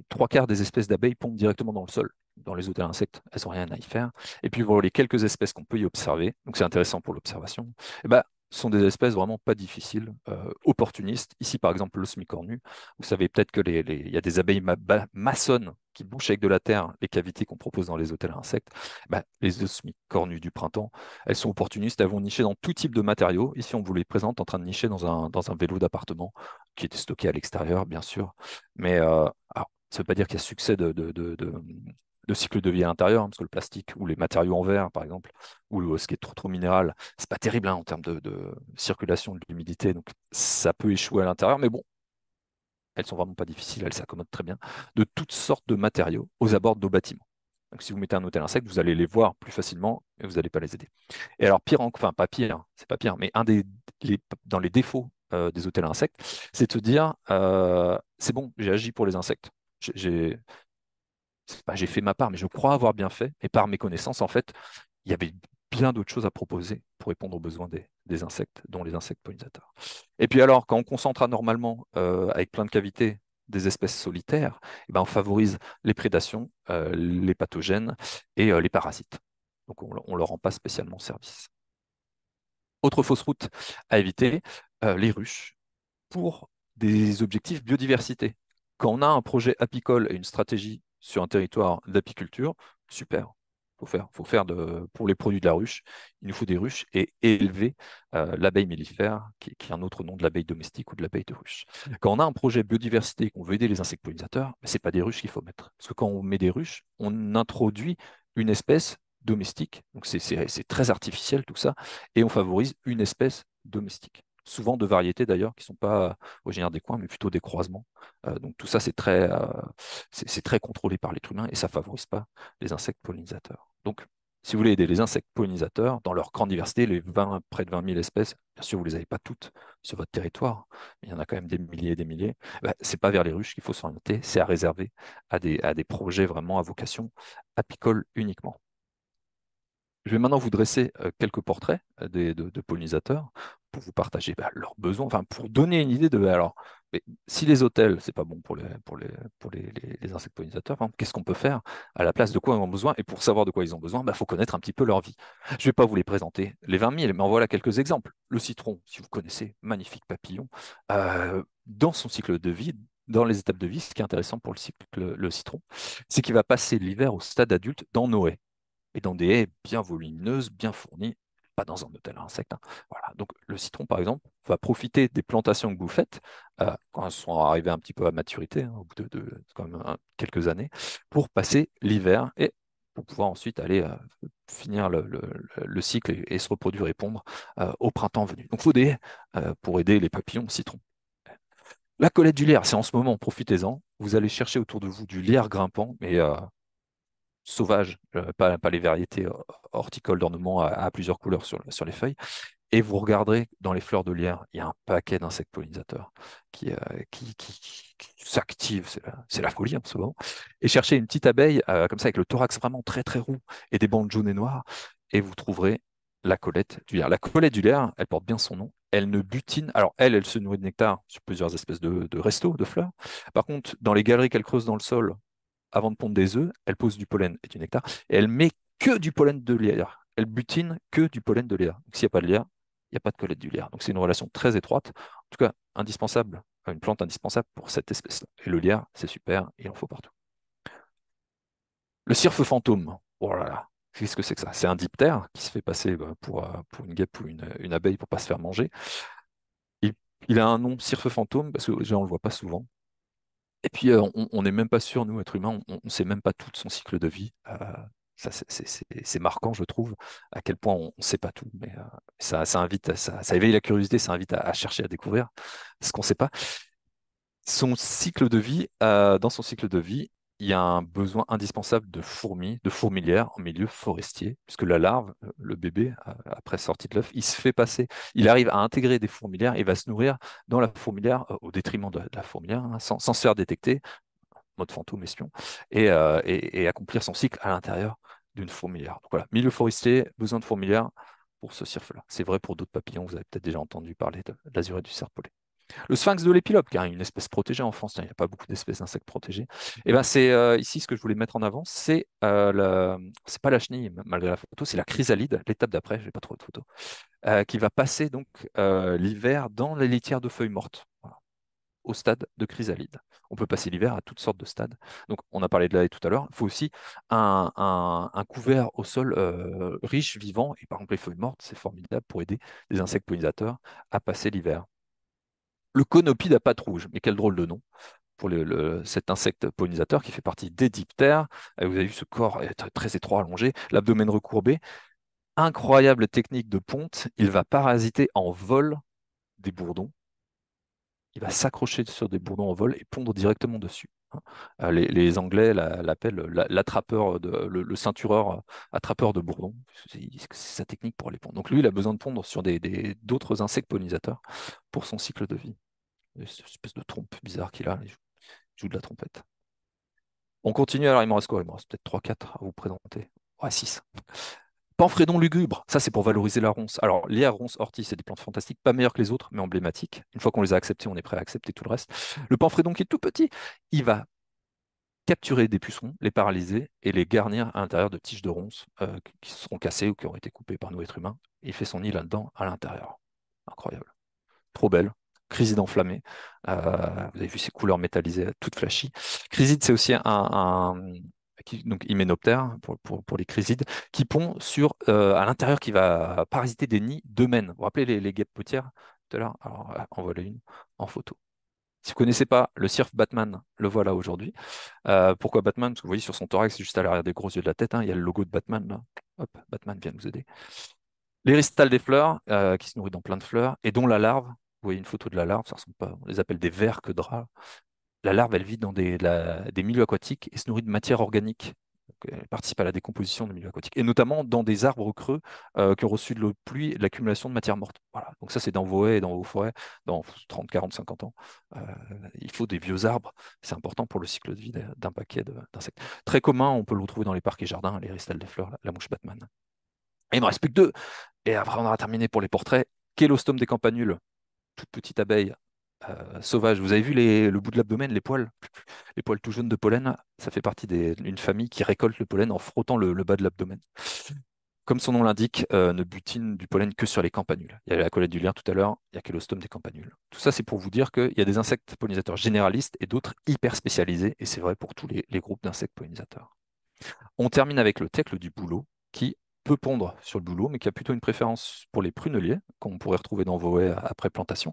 trois quarts des espèces d'abeilles pondent directement dans le sol, dans les hôtels insectes. Elles n'ont rien à y faire. Et puis, voilà les quelques espèces qu'on peut y observer. Donc, c'est intéressant pour l'observation. Et eh ben, sont des espèces vraiment pas difficiles, euh, opportunistes. Ici, par exemple, le semi Vous savez peut-être que les, y a des abeilles maçonnes qui bouchent avec de la terre les cavités qu'on propose dans les hôtels à insectes. Bah, les du printemps, elles sont opportunistes, elles vont nicher dans tout type de matériaux. Ici, on vous les présente en train de nicher dans un, dans un vélo d'appartement qui était stocké à l'extérieur, bien sûr. Mais euh, ça ne veut pas dire qu'il y a succès de, de cycle de vie à l'intérieur, hein, parce que le plastique ou les matériaux en verre, par exemple, ou le, ce qui est trop trop minéral, c'est pas terrible hein, en termes de, circulation de l'humidité, donc ça peut échouer à l'intérieur, mais bon, elles sont vraiment pas difficiles, elles s'accommodent très bien, de toutes sortes de matériaux aux abords de nos bâtiments. Donc si vous mettez un hôtel insecte, vous allez les voir plus facilement et vous n'allez pas les aider. Et alors pire encore, enfin pas pire, c'est pas pire, mais un des dans les défauts euh, des hôtels insectes, c'est de se dire euh, c'est bon, j'ai agi pour les insectes. J'ai bah, j'ai fait ma part, mais je crois avoir bien fait. Et par mes connaissances, en fait, il y avait bien d'autres choses à proposer pour répondre aux besoins des, insectes, dont les insectes pollinisateurs. Et puis alors, quand on concentre normalement euh, avec plein de cavités des espèces solitaires, eh ben on favorise les prédations, euh, les pathogènes et euh, les parasites. Donc on ne leur rend pas spécialement service. Autre fausse route à éviter, les ruches pour des objectifs biodiversité. Quand on a un projet apicole et une stratégie sur un territoire d'apiculture, super. Faut faire, faut faire de, pour les produits de la ruche, il nous faut des ruches et élever euh, l'abeille mellifère, qui, est un autre nom de l'abeille domestique ou de l'abeille de ruche. Quand on a un projet biodiversité et qu'on veut aider les insectes pollinisateurs, mais ben, ce n'est pas des ruches qu'il faut mettre. Parce que quand on met des ruches, on introduit une espèce domestique, donc c'est très artificiel tout ça, et on favorise une espèce domestique souvent de variétés d'ailleurs qui ne sont pas euh, au général des coins, mais plutôt des croisements. Euh, donc tout ça, c'est très, euh, c'est très contrôlé par les humains et ça ne favorise pas les insectes pollinisateurs. Donc si vous voulez aider les insectes pollinisateurs, dans leur grande diversité, les 20, près de 20 000 espèces, bien sûr, vous ne les avez pas toutes sur votre territoire, mais il y en a quand même des milliers et des milliers, bah, ce n'est pas vers les ruches qu'il faut s'orienter, c'est à réserver à des, à des, projets vraiment à vocation apicole uniquement. Je vais maintenant vous dresser quelques portraits de, pollinisateurs pour vous partager bah, leurs besoins, enfin pour donner une idée de bah, alors si les hôtels c'est pas bon pour les pour les pour les, insectes pollinisateurs, qu'est-ce qu'on peut faire à la place de quoi ils ont besoin et pour savoir de quoi ils ont besoin, il bah, faut connaître un petit peu leur vie. Je vais pas vous les présenter les 20 000, mais en voilà quelques exemples. Le citron, si vous connaissez, magnifique papillon, euh, dans son cycle de vie. Dans les étapes de vie, ce qui est intéressant pour le cycle le citron, c'est qu'il va passer l'hiver au stade adulte dans nos haies et dans des haies bien volumineuses, bien fournies, pas dans un hôtel insecte. Hein. Voilà. Donc le citron, par exemple, va profiter des plantations que vous faites euh, quand elles sont arrivées un petit peu à maturité, hein, au bout de, quelques années, pour passer l'hiver et pour pouvoir ensuite aller euh, finir le, cycle et, se reproduire et pondre euh, au printemps venu. Donc, faut des pour aider les papillons citron. La collette du lierre, c'est en ce moment, profitez-en. Vous allez chercher autour de vous du lierre grimpant, mais sauvages, euh, pas, les variétés horticoles d'ornement à, plusieurs couleurs sur, les feuilles, et vous regarderez dans les fleurs de lierre, il y a un paquet d'insectes pollinisateurs qui, euh, s'activent, c'est la, en folie moment, hein, Et cherchez une petite abeille euh, comme ça avec le thorax vraiment très très roux et des bandes jaunes et noires, et vous trouverez la colette du lierre. La colette du lierre, elle porte bien son nom, elle ne butine. Alors elle, elle se nourrit de nectar sur plusieurs espèces de restos, de fleurs. Par contre, dans les galeries qu'elle creuse dans le sol, avant de pondre des œufs, elle pose du pollen et du nectar, et elle met que du pollen de lierre. Elle butine que du pollen de lierre. Donc s'il n'y a pas de lierre, il n'y a pas de collecte du lierre. Donc c'est une relation très étroite, en tout cas indispensable, euh, une plante indispensable pour cette espèce-là. Et le lierre, c'est super, il en faut partout. Le cirfe fantôme, oh là qu'est-ce que c'est que ça C'est un diptère qui se fait passer bah, pour, euh, pour une guêpe ou une, abeille pour ne pas se faire manger. Il, a un nom cirfe fantôme parce que on ne le voit pas souvent. Et puis, on n'est même pas sûr, nous, être humains, on ne sait même pas tout de son cycle de vie. ça, c'est marquant, je trouve, à quel point on ne sait pas tout. Mais ça, invite, ça, éveille la curiosité, ça invite à, à chercher, à découvrir ce qu'on ne sait pas. Son cycle de vie, dans son cycle de vie, il y a un besoin indispensable de fourmis, de fourmilières en milieu forestier, puisque la larve, euh, le bébé, euh, après sortie de l'œuf, il se fait passer. Il arrive à intégrer des fourmilières et va se nourrir dans la fourmilière euh, au détriment de la fourmilière, hein, sans, se faire détecter, mode fantôme, espion, et, accomplir son cycle à l'intérieur d'une fourmilière. Donc voilà, milieu forestier, besoin de fourmilières pour ce cirque-là. C'est vrai pour d'autres papillons, vous avez peut-être déjà entendu parler de l'azuré du serpolet. Le sphinx de l'épilope, car est une espèce protégée en France, hein, il n'y a pas beaucoup d'espèces d'insectes protégés. Et eh ben c'est euh, ici ce que je voulais mettre en avant, c'est euh, c'est pas la chenille malgré la photo, c'est la chrysalide, l'étape d'après, j'ai pas trop de photos, euh, qui va passer donc l'hiver dans les litières de feuilles mortes. au stade de chrysalide. On peut passer l'hiver à toutes sortes de stades. Donc, on a parlé de la tout à l'heure. Il faut aussi un, couvert au sol riche, vivant. Et par exemple, les feuilles mortes, c'est formidable pour aider les insectes pollinisateurs à passer l'hiver le conopide à pattes rouges. Mais quel drôle de nom pour cet insecte pollinisateur qui fait partie des diptères. Vous avez vu ce corps eh, très étroit, allongé, l'abdomen recourbé. Incroyable technique de ponte. Il va parasiter en vol des bourdons. Il va s'accrocher sur des bourdons en vol et pondre directement dessus. Hein. Euh, les, Anglais l'appellent l'attrapeur, de, le, ceintureur euh, attrapeur de bourdons. C'est sa technique pour les pondre. Donc lui, il a besoin de pondre sur d'autres insectes pollinisateurs pour son cycle de vie. C'est espèce de trompe bizarre qu'il a. Il joue, de la trompette. On continue, alors il me reste quoi Il me reste peut-être 3-4 à vous présenter. Ouais, 6. Panfrédon lugubre, ça c'est pour valoriser la ronce. Alors, les ronces orties c'est des plantes fantastiques, pas meilleures que les autres, mais emblématiques. Une fois qu'on les a acceptées, on est prêt à accepter tout le reste. Le panfrédon qui est tout petit, il va capturer des pucerons, les paralyser et les garnir à l'intérieur de tiges de ronces euh, qui seront cassées ou qui ont été coupées par nous êtres humains. Il fait son nid là-dedans à l'intérieur. Incroyable. Trop belle, Criside enflammé. Euh, vous avez vu ces couleurs métallisées euh, toutes flashy. Criside, c'est aussi un, donc hyménoptère pour, les chrysides, qui pond sur euh, à l'intérieur qui va parasiter des nids de Vous vous rappelez les, guêpes potières tout à l'heure Alors, en voilà une en photo. Si vous ne connaissez pas le surf Batman, le voilà aujourd'hui. pourquoi Batman Parce que vous voyez sur son thorax, juste à l'arrière des gros yeux de la tête, hein. il y a le logo de Batman. Batman vient nous aider. Les ristales des fleurs, qui se nourrit dans plein de fleurs, et dont la larve voyez une photo de la larve, ça ressemble pas. On les appelle des que draps. La larve, elle vit dans des, milieux aquatiques et se nourrit de matière organique. elle participe à la décomposition des milieux aquatiques, et notamment dans des arbres creux euh, qui ont reçu de l'eau de pluie et de l'accumulation de matière morte. Voilà. Donc ça, c'est dans vos haies et dans vos forêts, dans 30, 40, 50 ans. Euh, il faut des vieux arbres. C'est important pour le cycle de vie d'un paquet d'insectes. Très commun, on peut le retrouver dans les parcs et jardins, les ristales des fleurs, la, mouche Batman. Et il ne reste plus que deux. Et après, on aura terminé pour les portraits. Kélostome des campanules, toute petite abeille euh, sauvage. Vous avez vu les, le bout de l'abdomen, les poils, les poils tout jaunes de pollen. Ça fait partie d'une famille qui récolte le pollen en frottant le, bas de l'abdomen. Comme son nom l'indique, euh, ne butine du pollen que sur les campanules. Il y avait la collègue du lien tout à l'heure, il y a que l'ostome des campanules. Tout ça, c'est pour vous dire qu'il y a des insectes pollinisateurs généralistes et d'autres hyper spécialisés, et c'est vrai pour tous les, les groupes d'insectes pollinisateurs. On termine avec le tecle du bouleau, qui pondre sur le boulot, mais qui a plutôt une préférence pour les pruneliers, qu'on pourrait retrouver dans vos haies après plantation.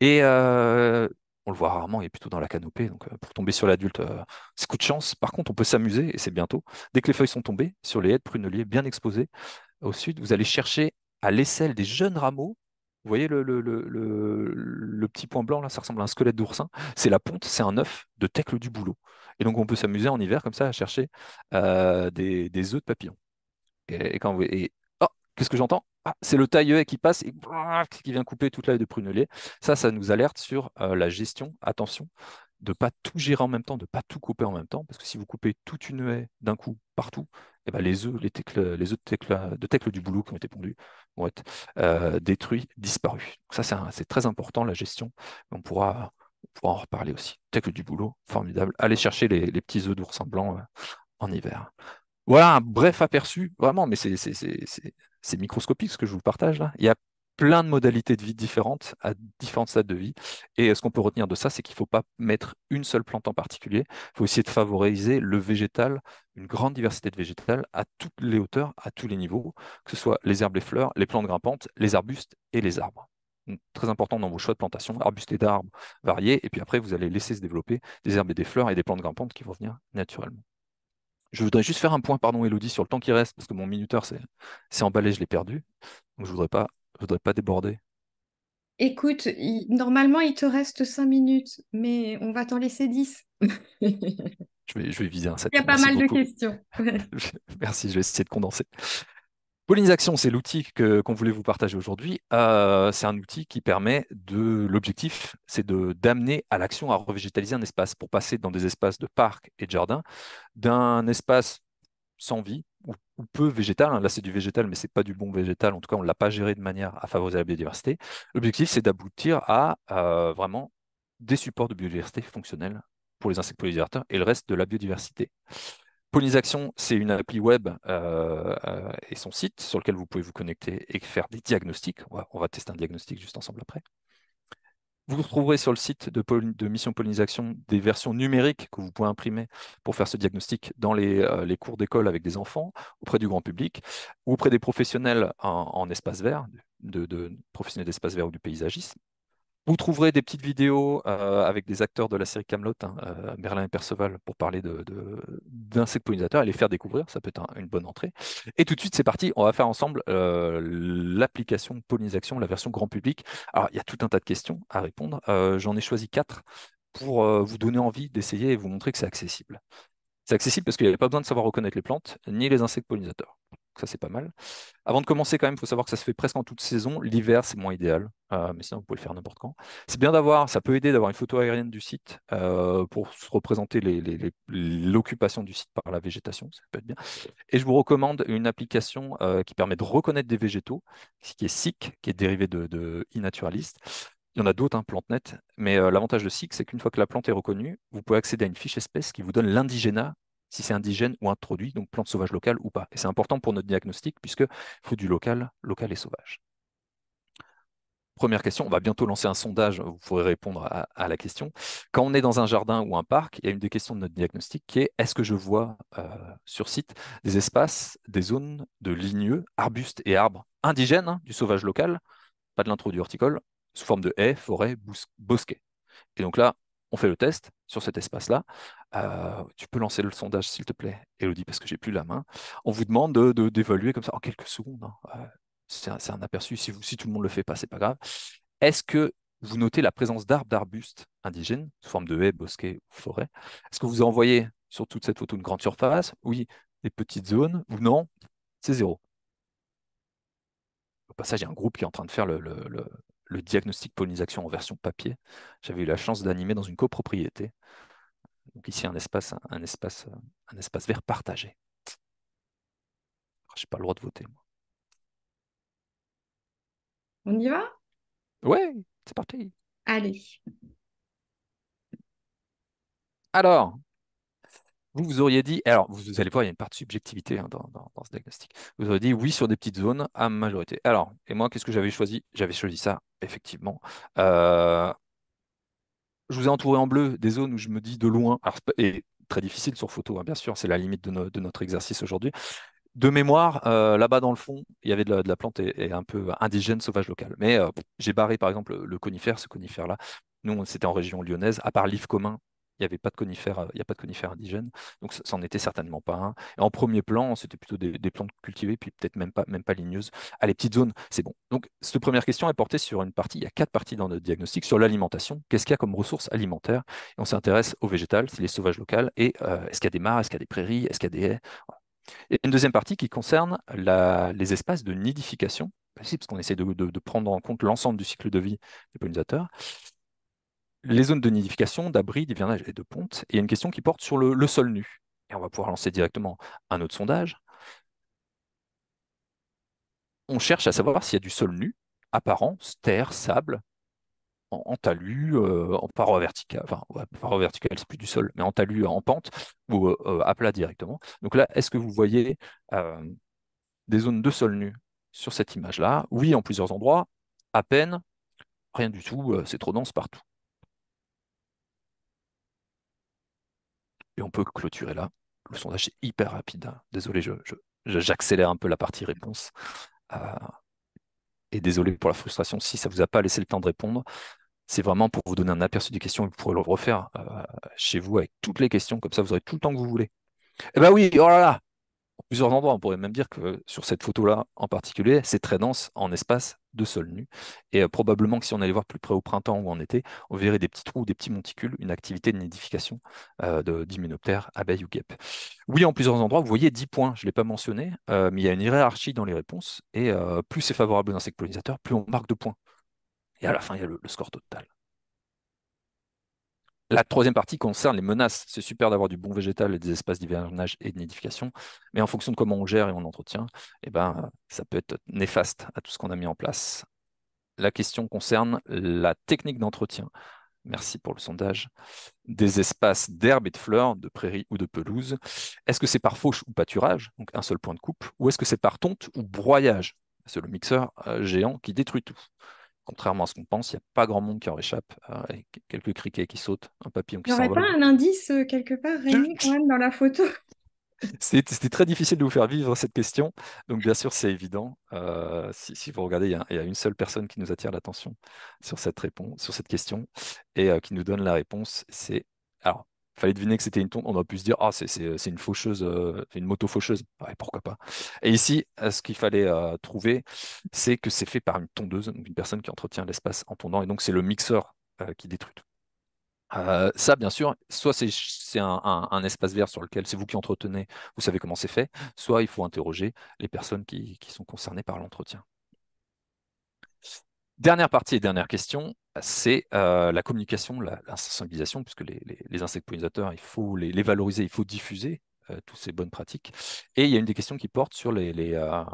Et euh, on le voit rarement, il est plutôt dans la canopée. Donc euh, pour tomber sur l'adulte, euh, c'est coup de chance. Par contre, on peut s'amuser, et c'est bientôt. Dès que les feuilles sont tombées, sur les haies de pruneliers bien exposées au sud, vous allez chercher à l'aisselle des jeunes rameaux vous voyez le, petit point blanc là, ça ressemble à un squelette d'oursin. C'est la ponte, c'est un œuf de tecle du boulot. Et donc on peut s'amuser en hiver comme ça à chercher des, des œufs de papillons. Et, quand vous, oh, qu'est-ce que j'entends ah, C'est le tailleur qui passe et qui vient couper toute la haie de prunelier. Ça, ça nous alerte sur euh, la gestion. Attention de ne pas tout gérer en même temps, de ne pas tout couper en même temps, parce que si vous coupez toute une haie d'un coup partout, eh ben les œufs, les, œufs de tecles, du boulot qui ont été pondus vont être euh, détruits, disparus. ça, c'est, très important, la gestion. On pourra, en reparler aussi. tecle du boulot, formidable. Allez chercher les, petits œufs d'ours en blanc euh, en hiver. Voilà un bref aperçu, vraiment, mais c'est microscopique ce que je vous partage là. Il y a plein de modalités de vie différentes à différentes stades de vie. Et euh, ce qu'on peut retenir de ça, c'est qu'il ne faut pas mettre une seule plante en particulier. Il faut essayer de favoriser le végétal, une grande diversité de végétal, à toutes les hauteurs, à tous les niveaux, que ce soit les herbes, les fleurs, les plantes grimpantes, les arbustes et les arbres. très important dans vos choix de plantation, arbustes et d'arbres variés. Et puis après, vous allez laisser se développer des herbes et des fleurs et des plantes grimpantes qui vont venir naturellement. Je voudrais juste faire un point, pardon, Elodie, sur le temps qui reste, parce que mon minuteur s'est emballé, je l'ai perdu. je voudrais pas, je voudrais pas déborder. Écoute, normalement, il te reste 5 minutes, mais on va t'en laisser 10. je, vais, viser un 7. Il y a pas mal de questions. Merci, je vais essayer de condenser. Pollinisation, c'est l'outil qu'on voulait vous partager aujourd'hui. Euh, c'est un outil qui permet de. L'objectif, c'est d'amener à l'action à revégétaliser un espace pour passer dans des espaces de parc et de jardin d'un espace sans vie ou, peu végétal. Hein. Là, c'est du végétal, mais ce n'est pas du bon végétal. En tout cas, on ne l'a pas géré de manière à favoriser la biodiversité. L'objectif, c'est d'aboutir à euh, vraiment des supports de biodiversité fonctionnels pour les insectes pollinisateurs et le reste de la biodiversité. Polynisation, c'est une appli web euh, euh, et son site sur lequel vous pouvez vous connecter et faire des diagnostics. On va, tester un diagnostic juste ensemble après. Vous retrouverez sur le site de, Mission Pollinisation des versions numériques que vous pouvez imprimer pour faire ce diagnostic dans euh, les, cours d'école avec des enfants, auprès du grand public, ou auprès des professionnels en, espace vert, de, professionnels d'espace vert ou du paysagisme. Vous trouverez des petites vidéos euh, avec des acteurs de la série Camelot, hein, euh, Merlin et Perceval, pour parler d'insectes pollinisateurs et les faire découvrir. Ça peut être une bonne entrée. Et tout de suite, c'est parti. On va faire ensemble euh, l'application pollinisation, la version grand public. Alors, il y a tout un tas de questions à répondre. J'en ai choisi quatre pour vous donner envie d'essayer et vous montrer que c'est accessible. C'est accessible parce qu'il n'y avait pas besoin de savoir reconnaître les plantes ni les insectes pollinisateurs ça c'est pas mal. Avant de commencer, quand même, il faut savoir que ça se fait presque en toute saison. L'hiver, c'est moins idéal, euh, mais sinon, vous pouvez le faire n'importe quand. C'est bien d'avoir, ça peut aider d'avoir une photo aérienne du site euh, pour se représenter l'occupation du site par la végétation, ça peut être bien. Et je vous recommande une application euh, qui permet de reconnaître des végétaux, ce qui est SIC, qui est dérivé de, de e Il y en a d'autres, hein, PlantNet, mais l'avantage de SIC, c'est qu'une fois que la plante est reconnue, vous pouvez accéder à une fiche espèce qui vous donne l'indigénat si c'est indigène ou introduit, donc plante sauvage locale ou pas. Et c'est important pour notre diagnostic puisque faut du local, local et sauvage. Première question, on va bientôt lancer un sondage, vous pourrez répondre à, la question. Quand on est dans un jardin ou un parc, il y a une des questions de notre diagnostic qui est est-ce que je vois euh, sur site des espaces, des zones de ligneux, arbustes et arbres indigènes hein, du sauvage local, pas de l'introduit horticole, sous forme de haies, forêts, bosquets. Et donc là, on fait le test sur cet espace-là. Euh, tu peux lancer le sondage, s'il te plaît, Elodie, parce que j'ai plus la main. On vous demande d'évaluer de, comme ça en quelques secondes. Hein. Euh, c'est un, aperçu. Si, tout le monde le fait pas, c'est pas grave. Est-ce que vous notez la présence d'arbres, d'arbustes indigènes, sous forme de haies, bosquets ou forêts Est-ce que vous envoyez sur toute cette photo une grande surface Oui, des petites zones ou non C'est zéro. Au passage, il y a un groupe qui est en train de faire le le diagnostic pollinisation en version papier. J'avais eu la chance d'animer dans une copropriété. Donc ici, un espace, un espace, un espace vert partagé. Je n'ai pas le droit de voter. Moi. On y va Ouais, c'est parti. Allez. Alors, vous vous auriez dit, alors vous, allez voir, il y a une part de subjectivité hein, dans, ce diagnostic. Vous auriez dit oui sur des petites zones à majorité. Alors, et moi, qu'est-ce que j'avais choisi J'avais choisi ça, effectivement. Euh, je vous ai entouré en bleu des zones où je me dis de loin, et très difficile sur photo, hein, bien sûr, c'est la limite de, notre exercice aujourd'hui. De mémoire, euh, là-bas dans le fond, il y avait de la, plante et, un peu indigène, sauvage locale. Mais euh, j'ai barré par exemple le conifère, ce conifère-là. Nous, c'était en région lyonnaise, à part l'if commun il n'y avait pas de conifères, il y a pas de conifères indigènes, donc ça n'en était certainement pas un. en premier plan, c'était plutôt des, plantes cultivées, puis peut-être même pas, même pas ligneuses. À ah, les petites zones, c'est bon. Donc cette première question est portée sur une partie, il y a quatre parties dans notre diagnostic, sur l'alimentation, qu'est-ce qu'il y a comme ressources alimentaires on s'intéresse aux végétales, s'il les sauvages local, et euh, est-ce qu'il y a des mares, est-ce qu'il y a des prairies, est-ce qu'il y a des haies et une deuxième partie qui concerne les espaces de nidification, bah, parce qu'on essaie de, prendre en compte l'ensemble du cycle de vie des pollinisateurs, les zones de nidification, d'abri, d'hivernage et de ponte. Et il y a une question qui porte sur le, sol nu. Et on va pouvoir lancer directement un autre sondage. On cherche à savoir s'il y a du sol nu, apparent, terre, sable, en, talus, euh, en paroi verticale. Enfin, parois paroi verticale, c'est plus du sol, mais en talus, en pente ou euh, à plat directement. Donc là, est-ce que vous voyez euh, des zones de sol nu sur cette image-là Oui, en plusieurs endroits, à peine, rien du tout, c'est trop dense partout. on peut clôturer là. Le sondage est hyper rapide. Hein. Désolé, j'accélère je, j'accélère un peu la partie réponse. Euh, et désolé pour la frustration si ça ne vous a pas laissé le temps de répondre. C'est vraiment pour vous donner un aperçu des questions vous pourrez le refaire euh, chez vous avec toutes les questions. Comme ça, vous aurez tout le temps que vous voulez. Eh bien oui, oh là là, plusieurs endroits. On pourrait même dire que sur cette photo-là en particulier, c'est très dense en espace de sol nu. Et euh, probablement que si on allait voir plus près au printemps ou en été, on verrait des petits trous, des petits monticules, une activité de nidification euh, d'immunoptères abeilles ou guêpes. Oui, en plusieurs endroits, vous voyez 10 points, je ne l'ai pas mentionné, euh, mais il y a une hiérarchie dans les réponses. Et plus c'est favorable aux insectes pollinisateurs, plus on marque de points. Et à la fin, il y a le score total. La troisième partie concerne les menaces. C'est super d'avoir du bon végétal et des espaces d'hivernage et de nidification, mais en fonction de comment on gère et on entretient, eh ben, ça peut être néfaste à tout ce qu'on a mis en place. La question concerne la technique d'entretien. Merci pour le sondage. Des espaces d'herbe et de fleurs, de prairies ou de pelouses. Est-ce que c'est par fauche ou pâturage, donc un seul point de coupe, ou est-ce que c'est par tonte ou broyage C'est le mixeur euh, géant qui détruit tout contrairement à ce qu'on pense, il n'y a pas grand monde qui en échappe. Euh, quelques criquets qui sautent, un papillon qui s'envole. Il n'y aurait pas un indice euh, quelque part réuni quand même dans la photo C'était très difficile de vous faire vivre cette question. Donc, bien sûr, c'est évident. Euh, si, vous regardez, il y, y, a une seule personne qui nous attire l'attention sur cette réponse, sur cette question, et qui nous donne la réponse. C'est alors fallait deviner que c'était une tondeuse, on aurait pu se dire ah c'est une faucheuse, euh, une moto faucheuse, pourquoi pas. Et ici, euh, ce qu'il fallait euh, trouver, c'est que c'est fait par une tondeuse, donc une personne qui entretient l'espace en tondant, et donc c'est le mixeur qui détruit tout. ça, bien sûr, soit c'est un, espace vert sur lequel c'est vous qui entretenez, vous savez comment c'est fait, soit il faut interroger les personnes qui, qui sont concernées par l'entretien. Dernière partie et dernière question, c'est euh, la communication, la, sensibilisation, puisque les, insectes pollinisateurs, il faut les, valoriser, il faut diffuser euh, toutes ces bonnes pratiques. Et il y a une des questions qui porte sur les, euh,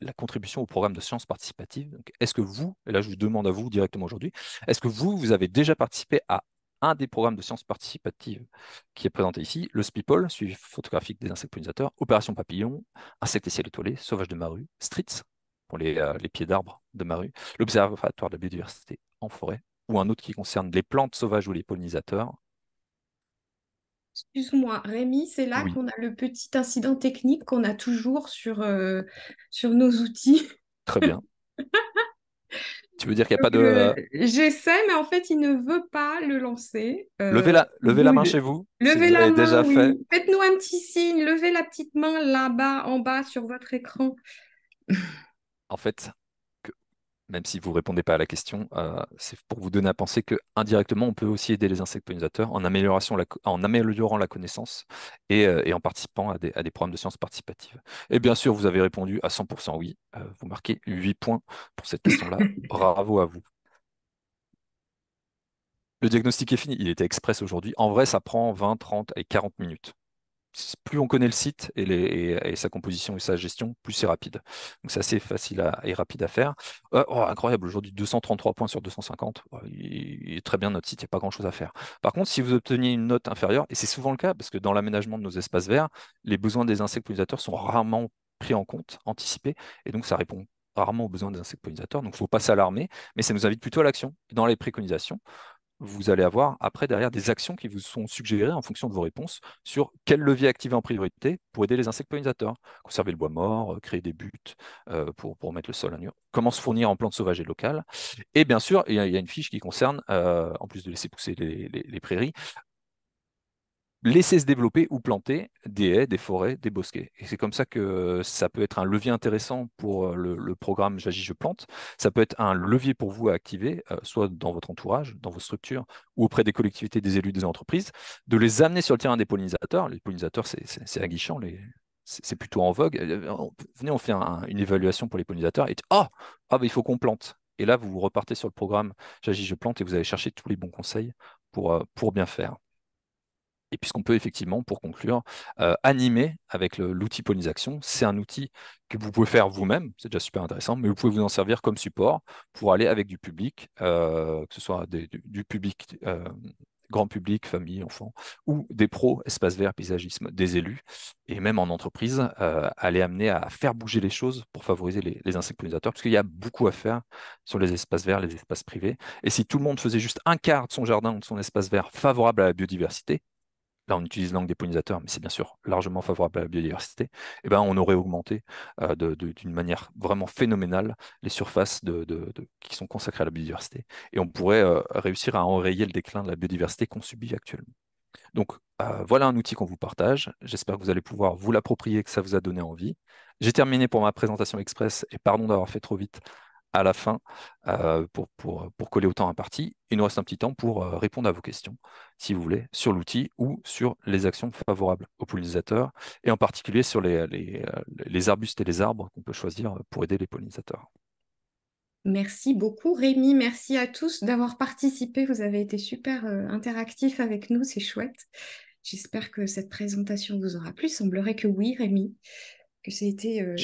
la contribution au programme de sciences participatives. Est-ce que vous, et là je vous demande à vous directement aujourd'hui, est-ce que vous, vous avez déjà participé à un des programmes de sciences participatives qui est présenté ici, le SPIPOL, suivi photographique des insectes pollinisateurs, Opération Papillon, Insectes et Ciels étoilés, Sauvage de Maru, Streets, pour euh, les, pieds d'arbres de ma rue, l'Observatoire de la biodiversité en forêt, ou un autre qui concerne les plantes sauvages ou les pollinisateurs. Excuse-moi, Rémi, c'est là qu'on a le petit incident technique qu'on a toujours sur, euh, sur nos outils. Très bien. Tu veux dire qu'il n'y a pas de. Euh, j'essaie, mais en fait, il ne veut pas le lancer. levez la, levez la main chez vous. Levez la main. Déjà fait. Faites-nous un petit signe. Levez la petite main là-bas, en bas, sur votre écran en fait, même si vous ne répondez pas à la question, euh, c'est pour vous donner à penser que indirectement, on peut aussi aider les insectes pollinisateurs en, en améliorant la connaissance et, euh, en participant à des, programmes de sciences participatives. Et bien sûr, vous avez répondu à 100% oui. Euh, vous marquez 8 points pour cette question-là. Bravo à vous. Le diagnostic est fini, il était express aujourd'hui. En vrai, ça prend 20, 30 et 40 minutes plus on connaît le site et, sa composition et sa gestion, plus c'est rapide. Donc c'est assez facile et rapide à faire. Euh, oh, incroyable, aujourd'hui 233 points sur 250. il, est très bien notre site, il n'y a pas grand-chose à faire. Par contre, si vous obteniez une note inférieure, et c'est souvent le cas, parce que dans l'aménagement de nos espaces verts, les besoins des insectes pollinisateurs sont rarement pris en compte, anticipés, et donc ça répond rarement aux besoins des insectes pollinisateurs, donc il ne faut pas s'alarmer, mais ça nous invite plutôt à l'action. Dans les préconisations, vous allez avoir après derrière des actions qui vous sont suggérées en fonction de vos réponses sur quel levier activer en priorité pour aider les insectes pollinisateurs, conserver le bois mort, euh, créer des buttes euh, pour, pour mettre le sol à nu, comment se fournir en plantes sauvages et locales. Et bien sûr, il y, a, une fiche qui concerne, euh, en plus de laisser pousser les prairies, laisser se développer ou planter des haies, des forêts, des bosquets. Et c'est comme ça que euh, ça peut être un levier intéressant pour euh, le, programme J'agis, je plante. Ça peut être un levier pour vous à activer, euh, soit dans votre entourage, dans vos structures, ou auprès des collectivités, des élus, des entreprises, de les amener sur le terrain des pollinisateurs. Les pollinisateurs, c'est aguichant, c'est plutôt en vogue. Venez, on fait une évaluation pour les pollinisateurs et oh, ah, bah, il faut qu'on plante. Et là, vous repartez sur le programme J'agis, je plante et vous allez chercher tous les bons conseils pour, pour bien faire et puisqu'on peut effectivement, pour conclure, euh, animer avec l'outil pollinisation, C'est un outil que vous pouvez faire vous-même, c'est déjà super intéressant, mais vous pouvez vous en servir comme support pour aller avec du public, euh, que ce soit du, public, euh, grand public, famille, enfants, ou des pros, espaces verts, paysagisme, des élus, et même en entreprise, aller amener à faire bouger les choses pour favoriser les, les insectes pollinisateurs, parce qu'il y a beaucoup à faire sur les espaces verts, les espaces privés. Et si tout le monde faisait juste un quart de son jardin ou de son espace vert favorable à la biodiversité, là on utilise l'angle des pollinisateurs, mais c'est bien sûr largement favorable à la biodiversité, eh ben, on aurait augmenté euh, d'une manière vraiment phénoménale les surfaces qui sont consacrées à la biodiversité. Et on pourrait euh, réussir à enrayer le déclin de la biodiversité qu'on subit actuellement. Donc euh, voilà un outil qu'on vous partage. J'espère que vous allez pouvoir vous l'approprier, que ça vous a donné envie. J'ai terminé pour ma présentation express et pardon d'avoir fait trop vite à la fin euh, pour, pour, coller autant à partie Il nous reste un petit temps pour euh, répondre à vos questions, si vous voulez, sur l'outil ou sur les actions favorables aux pollinisateurs, et en particulier sur euh, les, arbustes et les arbres qu'on peut choisir pour aider les pollinisateurs. Merci beaucoup Rémi, merci à tous d'avoir participé. Vous avez été super interactif avec nous, c'est chouette. J'espère que cette présentation vous aura plu. semblerait que oui, Rémi c'était euh,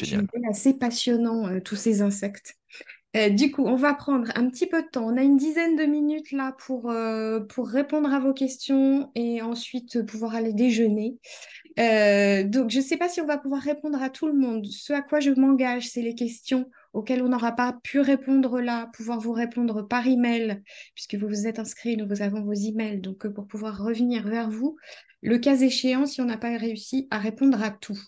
assez passionnant, euh, tous ces insectes. Euh, du coup, on va prendre un petit peu de temps. On a une dizaine de minutes là pour, pour répondre à vos questions et ensuite pouvoir aller déjeuner. donc, je ne sais pas si on va pouvoir répondre à tout le monde. Ce à quoi je m'engage, c'est les questions auxquelles on n'aura pas pu répondre là, pouvoir vous répondre par email, puisque vous vous êtes inscrit, nous avons vos emails, donc pour pouvoir revenir vers vous le cas échéant si on n'a pas réussi à répondre à tout.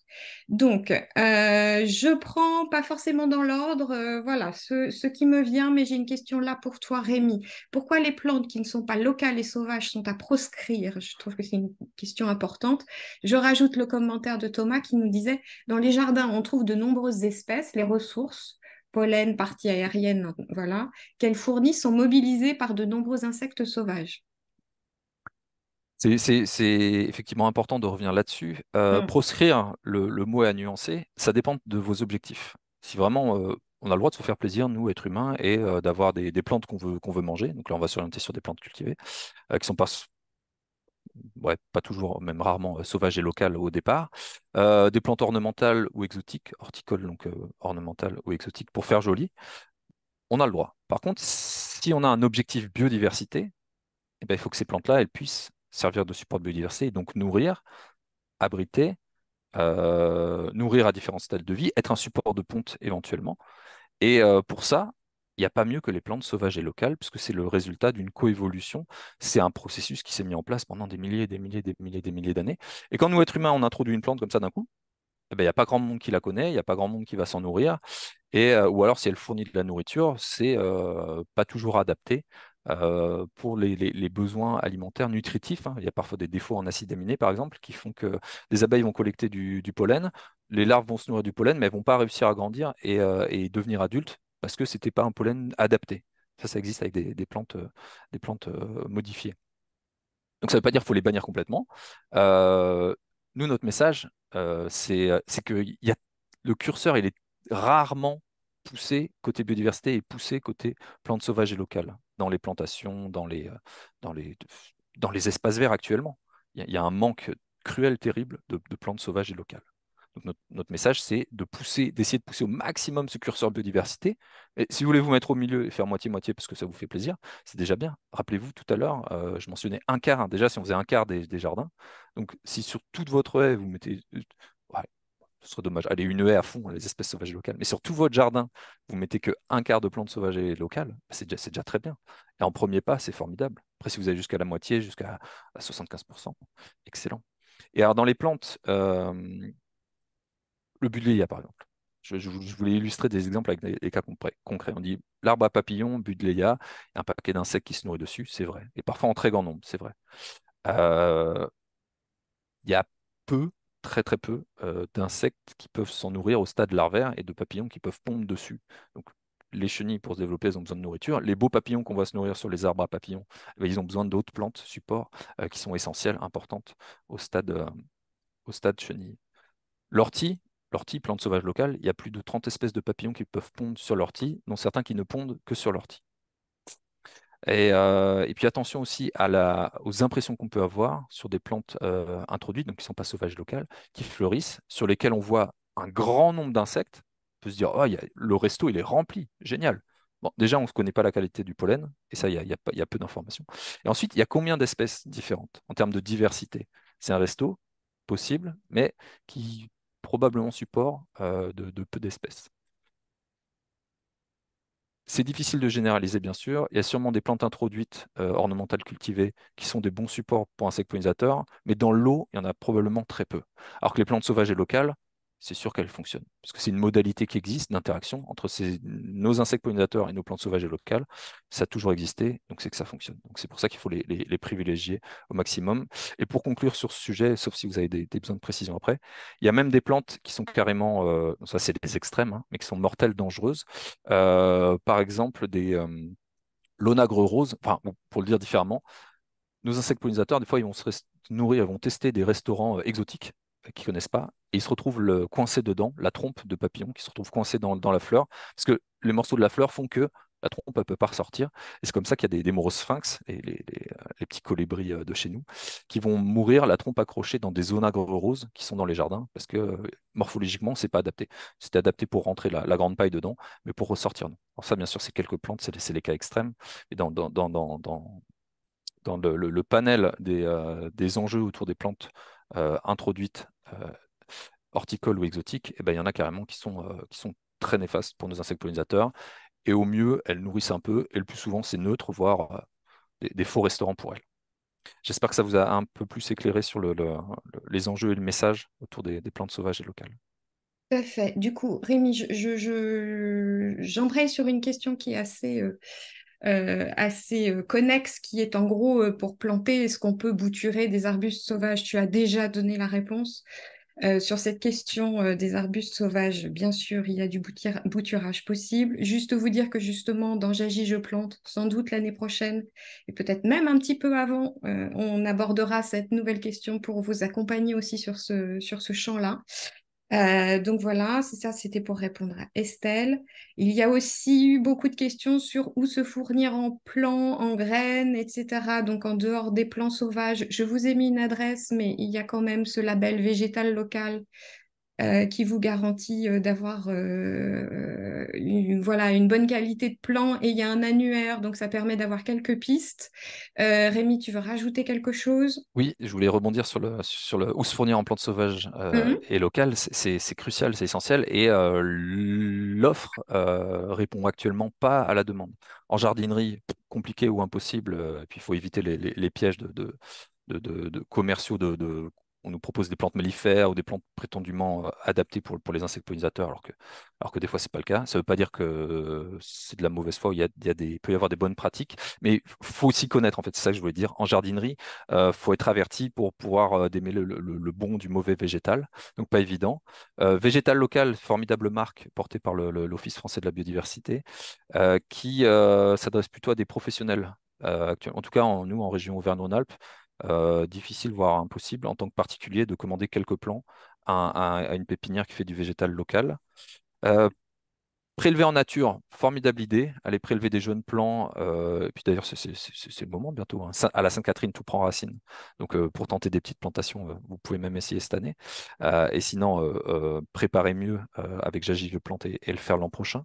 Donc, euh, je prends pas forcément dans l'ordre, euh, voilà, ce, qui me vient, mais j'ai une question là pour toi, Rémi. Pourquoi les plantes qui ne sont pas locales et sauvages sont à proscrire Je trouve que c'est une question importante. Je rajoute le commentaire de Thomas qui nous disait, dans les jardins, on trouve de nombreuses espèces, les ressources, pollen, partie aérienne, voilà, qu'elles fournissent sont mobilisées par de nombreux insectes sauvages. C'est effectivement important de revenir là-dessus. Euh, mmh. Proscrire le, mot mot à nuancer, ça dépend de vos objectifs. Si vraiment euh, on a le droit de se faire plaisir, nous, être humains, et euh, d'avoir des, plantes qu'on veut, qu'on veut manger, donc là on va s'orienter sur des plantes cultivées, qui sont pas, pas toujours, même rarement sauvages et locales au départ, des plantes ornementales ou exotiques, horticoles donc ornementales ou exotiques, pour faire joli, on a le droit. Par contre, si on a un objectif biodiversité, eh bien, il faut que ces plantes-là, elles puissent servir de support de biodiversité, donc nourrir, abriter, euh, nourrir à différents stades de vie, être un support de ponte éventuellement. Et euh, pour ça, il n'y a pas mieux que les plantes sauvages et locales, puisque c'est le résultat d'une coévolution. C'est un processus qui s'est mis en place pendant des milliers, des milliers, des milliers, des milliers d'années. Et quand nous, êtres humains, on introduit une plante comme ça d'un coup, eh ben, il n'y a pas grand monde qui la connaît, il n'y a pas grand monde qui va s'en nourrir. Et, euh, ou alors, si elle fournit de la nourriture, c'est n'est pas toujours adapté euh, pour les, besoins alimentaires nutritifs. Hein. Il y a parfois des défauts en acides aminés, par exemple, qui font que les abeilles vont collecter du, pollen, les larves vont se nourrir du pollen, mais elles ne vont pas réussir à grandir et, euh, devenir adultes parce que ce n'était pas un pollen adapté. Ça, ça existe avec des, plantes, des plantes euh, modifiées. Donc ça ne veut pas dire qu'il faut les bannir complètement. nous, notre message, c'est que y a, le curseur, il est rarement poussé côté biodiversité et poussé côté plantes sauvages et locales dans les plantations, dans les, euh, dans les, dans les espaces verts actuellement. Il y, a, un manque cruel, terrible de, plantes sauvages et locales. Donc notre, message, c'est de pousser, d'essayer de pousser au maximum ce curseur biodiversité. Et si vous voulez vous mettre au milieu et faire moitié-moitié parce que ça vous fait plaisir, c'est déjà bien. Rappelez-vous, tout à l'heure, euh, je mentionnais un quart, hein, déjà si on faisait un quart des, des jardins. Donc si sur toute votre haie, vous mettez euh, ce serait dommage. Allez, une haie à fond, les espèces sauvages locales. Mais sur tout votre jardin, vous mettez que un quart de plantes sauvages et locales, c'est déjà, déjà, très bien. Et en premier pas, c'est formidable. Après, si vous avez jusqu'à la moitié, jusqu'à 75%, excellent. Et alors, dans les plantes, euh, le budléia, par exemple. Je, voulais illustrer des exemples avec des, cas concrets. On dit l'arbre à papillons, Budleia, un paquet d'insectes qui se nourrit dessus, c'est vrai. Et parfois en très grand nombre, c'est vrai. Euh, il y a peu très très peu euh, d'insectes qui peuvent s'en nourrir au stade larvaire et de papillons qui peuvent pondre dessus. Donc, les chenilles, pour se développer, elles ont besoin de nourriture. Les beaux papillons qu'on va se nourrir sur les arbres à papillons, eh ben, ils ont besoin d'autres plantes supports euh, qui sont essentielles, importantes au stade, euh, au stade chenille. L'ortie, l'ortie, plante sauvage locale, il y a plus de 30 espèces de papillons qui peuvent pondre sur l'ortie, dont certains qui ne pondent que sur l'ortie. Euh, et, puis attention aussi aux impressions qu'on peut avoir sur des plantes euh, introduites, donc qui ne sont pas sauvages locales, qui fleurissent, sur lesquelles on voit un grand nombre d'insectes. On peut se dire, oh, le resto, il est rempli, génial. Bon, déjà, on ne connaît pas la qualité du pollen, et ça, il y a, peu d'informations. Et ensuite, il y a combien d'espèces différentes en termes de diversité C'est un resto possible, mais qui probablement support euh, de peu d'espèces. C'est difficile de généraliser, bien sûr. Il y a sûrement des plantes introduites euh, ornementales cultivées qui sont des bons supports pour insectes pollinisateurs, mais dans l'eau, il y en a probablement très peu. Alors que les plantes sauvages et locales, c'est sûr qu'elle fonctionne. Parce que c'est une modalité qui existe d'interaction entre nos insectes pollinisateurs et nos plantes sauvages et locales. Ça a toujours existé, donc c'est que ça fonctionne. Donc c'est pour ça qu'il faut les, privilégier au maximum. Et pour conclure sur ce sujet, sauf si vous avez des, besoins de précision après, il y a même des plantes qui sont carrément, euh, ça c'est des extrêmes, hein, mais qui sont mortelles, dangereuses. Euh, par exemple, des euh, l'onagre rose, pour le dire différemment, nos insectes pollinisateurs, des fois, ils vont se nourrir, ils vont tester des restaurants exotiques qui connaissent pas, et ils se retrouvent le, coincés dedans, la trompe de papillon qui se retrouve coincée dans, la fleur, parce que les morceaux de la fleur font que la trompe ne peut pas ressortir. Et c'est comme ça qu'il y a des, des sphinx, et les, les, euh, petits colibris euh, de chez nous, qui vont mourir la trompe accrochée dans des agro roses qui sont dans les jardins, parce que euh, morphologiquement, c'est pas adapté. C'était adapté pour rentrer la, grande paille dedans, mais pour ressortir, Alors ça, bien sûr, c'est quelques plantes, c'est les, cas extrêmes. Et dans, dans, dans, dans dans le, panel des, des, enjeux autour des plantes introduites euh, horticoles ou exotiques, et eh ben, il y en a carrément qui sont, euh, qui sont très néfastes pour nos insectes pollinisateurs. Et au mieux, elles nourrissent un peu, et le plus souvent, c'est neutre, voire euh, des, faux restaurants pour elles. J'espère que ça vous a un peu plus éclairé sur les enjeux et le message autour des, plantes sauvages et locales. Parfait. Du coup, Rémi, j'embraye je, sur une question qui est assez, euh, assez euh, connexe qui est en gros euh, pour planter, est-ce qu'on peut bouturer des arbustes sauvages Tu as déjà donné la réponse. sur cette question des arbustes sauvages, bien sûr, il y a du bouturage possible. Juste vous dire que justement, dans J'agis, je plante, sans doute l'année prochaine, et peut-être même un petit peu avant, on abordera cette nouvelle question pour vous accompagner aussi sur ce, sur ce champ-là. Euh, donc voilà, c'est ça, c'était pour répondre à Estelle. Il y a aussi eu beaucoup de questions sur où se fournir en plants, en graines, etc. Donc en dehors des plants sauvages, je vous ai mis une adresse, mais il y a quand même ce label végétal local euh, qui vous garantit euh, d'avoir euh, une, voilà, une bonne qualité de plan et il y a un annuaire, donc ça permet d'avoir quelques pistes. Rémi, tu veux rajouter quelque chose Oui, je voulais rebondir sur le, sur le où se fournir en plantes sauvages mhm. et locales. C'est crucial, c'est essentiel et l'offre répond actuellement pas à la demande. En jardinerie, compliqué ou impossible, et puis il faut éviter les, pièges de, de... De, de, de, commerciaux de, de on nous propose des plantes mellifères ou des plantes prétendument euh, adaptées pour, les insectes pollinisateurs, alors que, alors que des fois, ce n'est pas le cas. Ça ne veut pas dire que euh, c'est de la mauvaise foi, il, y peut y avoir des bonnes pratiques, mais il faut aussi connaître, en fait, c'est ça que je voulais dire. En jardinerie, il euh, faut être averti pour pouvoir démêler le, bon du mauvais végétal, donc pas évident. végétal local, formidable marque portée par l'Office français de la biodiversité, qui s'adresse plutôt à des professionnels en tout cas, en, nous, en région Auvergne-Rhône-Alpes, euh, difficile, voire impossible, en tant que particulier, de commander quelques plants à, une pépinière qui fait du végétal local. Euh, prélever en nature, formidable idée. Aller prélever des jeunes plants. Euh, et puis d'ailleurs, c'est le moment bientôt. Hein. À la Sainte-Catherine, tout prend racine. Donc pour tenter des petites plantations, vous pouvez même essayer cette année. et sinon, préparer mieux avec J'agis le planter et le faire l'an prochain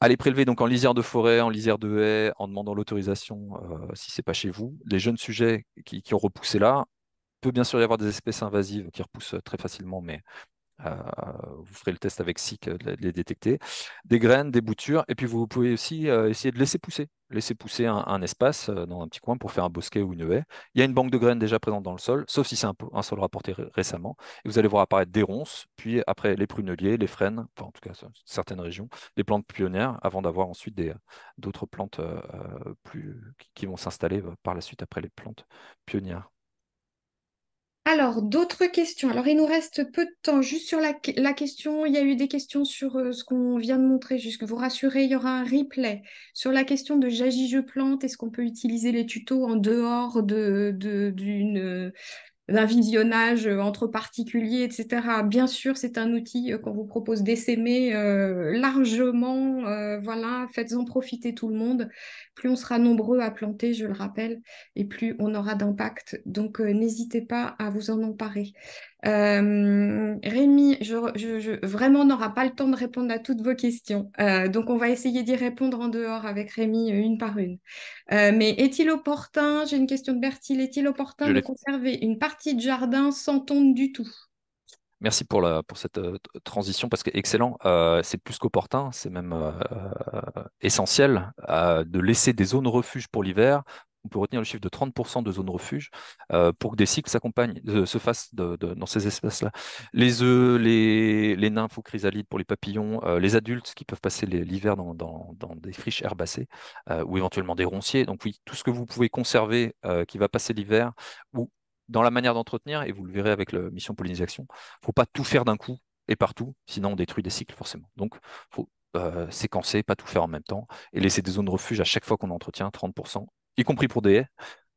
aller prélever donc en lisière de forêt, en lisière de haie, en demandant l'autorisation euh, si ce c'est pas chez vous. Les jeunes sujets qui, qui, ont repoussé là, peut bien sûr y avoir des espèces invasives qui repoussent euh, très facilement, mais euh, vous ferez le test avec SIC, euh, de les détecter, des graines, des boutures, et puis vous pouvez aussi euh, essayer de laisser pousser, laisser pousser un, espace dans un petit coin pour faire un bosquet ou une haie. Il y a une banque de graines déjà présente dans le sol, sauf si c'est un, sol rapporté récemment, et vous allez voir apparaître des ronces, puis après les pruneliers, les frênes, en tout cas certaines régions, des plantes pionnières, avant d'avoir ensuite d'autres plantes plus, qui vont s'installer par la suite après les plantes pionnières. Alors, d'autres questions. Alors, il nous reste peu de temps. Juste sur la, question, il y a eu des questions sur euh, ce qu'on vient de montrer. Juste vous rassurez, il y aura un replay. Sur la question de J'agis, Je Plante, est-ce qu'on peut utiliser les tutos en dehors de, d'un visionnage euh, entre particuliers, etc. Bien sûr, c'est un outil euh, qu'on vous propose d'essaimer euh, largement. voilà, faites-en profiter tout le monde. Plus on sera nombreux à planter, je le rappelle, et plus on aura d'impact. Donc, n'hésitez pas à vous en emparer. Euh, Rémi, je, vraiment, on n'aura pas le temps de répondre à toutes vos questions. Euh, donc, on va essayer d'y répondre en dehors avec Rémi, euh, une par une. mais est-il opportun, j'ai une question de Bertil, est-il opportun de conserver une partie de jardin sans tonde du tout Merci pour, la, pour cette transition parce que excellent, c'est plus qu'opportun, c'est même essentiel de laisser des zones refuge pour l'hiver on peut retenir le chiffre de 30% de zones refuges euh, pour que des cycles s'accompagnent, euh, se fassent dans ces espaces-là. Les œufs, les, nymphes ou chrysalides pour les papillons, euh, les adultes qui peuvent passer l'hiver dans, des friches herbacées ou éventuellement des ronciers. Donc oui, tout ce que vous pouvez conserver qui va passer l'hiver ou dans la manière d'entretenir, et vous le verrez avec la mission pollinisation, il ne faut pas tout faire d'un coup et partout, sinon on détruit des cycles forcément. Donc il faut séquencer, pas tout faire en même temps, et laisser des zones de refuge à chaque fois qu'on entretient 30% y compris pour des haies.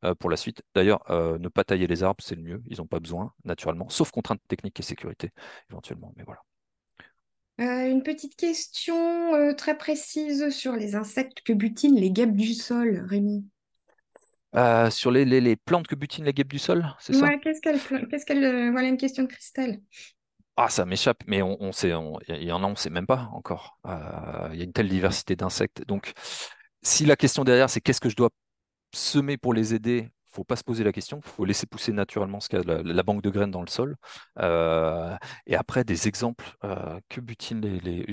Euh, pour la suite. D'ailleurs, euh, ne pas tailler les arbres, c'est le mieux. Ils n'ont pas besoin, naturellement, sauf contraintes techniques et sécurité, éventuellement. Mais voilà. Euh, une petite question très précise sur les insectes que butinent les guêpes du sol, Rémi. sur les, plantes que butinent les guêpes du sol, c'est ça quest Voilà une question de Christelle. Ah, ça m'échappe, mais on, sait, il y en a, on ne sait même pas encore. Il y a une telle diversité d'insectes. Donc, si la question derrière, c'est qu'est-ce que je dois semer pour les aider, il ne faut pas se poser la question, il faut laisser pousser naturellement ce qu'a la, banque de graines dans le sol. Euh, et après, des exemples euh, que butinent les.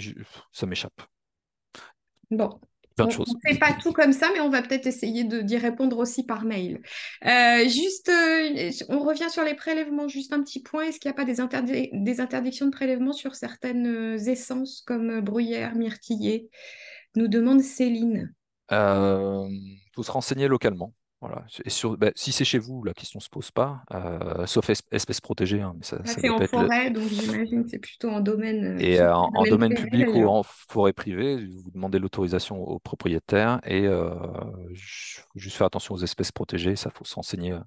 Ça m'échappe. Bon, on ne fait pas tout comme ça, mais on va peut-être essayer d'y répondre aussi par mail. Euh, juste, on revient sur les prélèvements, juste un petit point. Est-ce qu'il n'y a pas des, des, interdictions de prélèvement sur certaines essences comme bruyère, myrtillier Nous demande Céline. Euh faut se renseigner localement. Voilà. Ben, si c'est chez vous, la question ne se pose pas, euh, sauf espèces protégées. Hein, ah, c'est en forêt, donc j'imagine que c'est plutôt en domaine. Euh, et euh, en, domaine, public ou en forêt privée, vous demandez l'autorisation aux propriétaires et euh, juste faire attention aux espèces protégées. Ça, faut se renseigner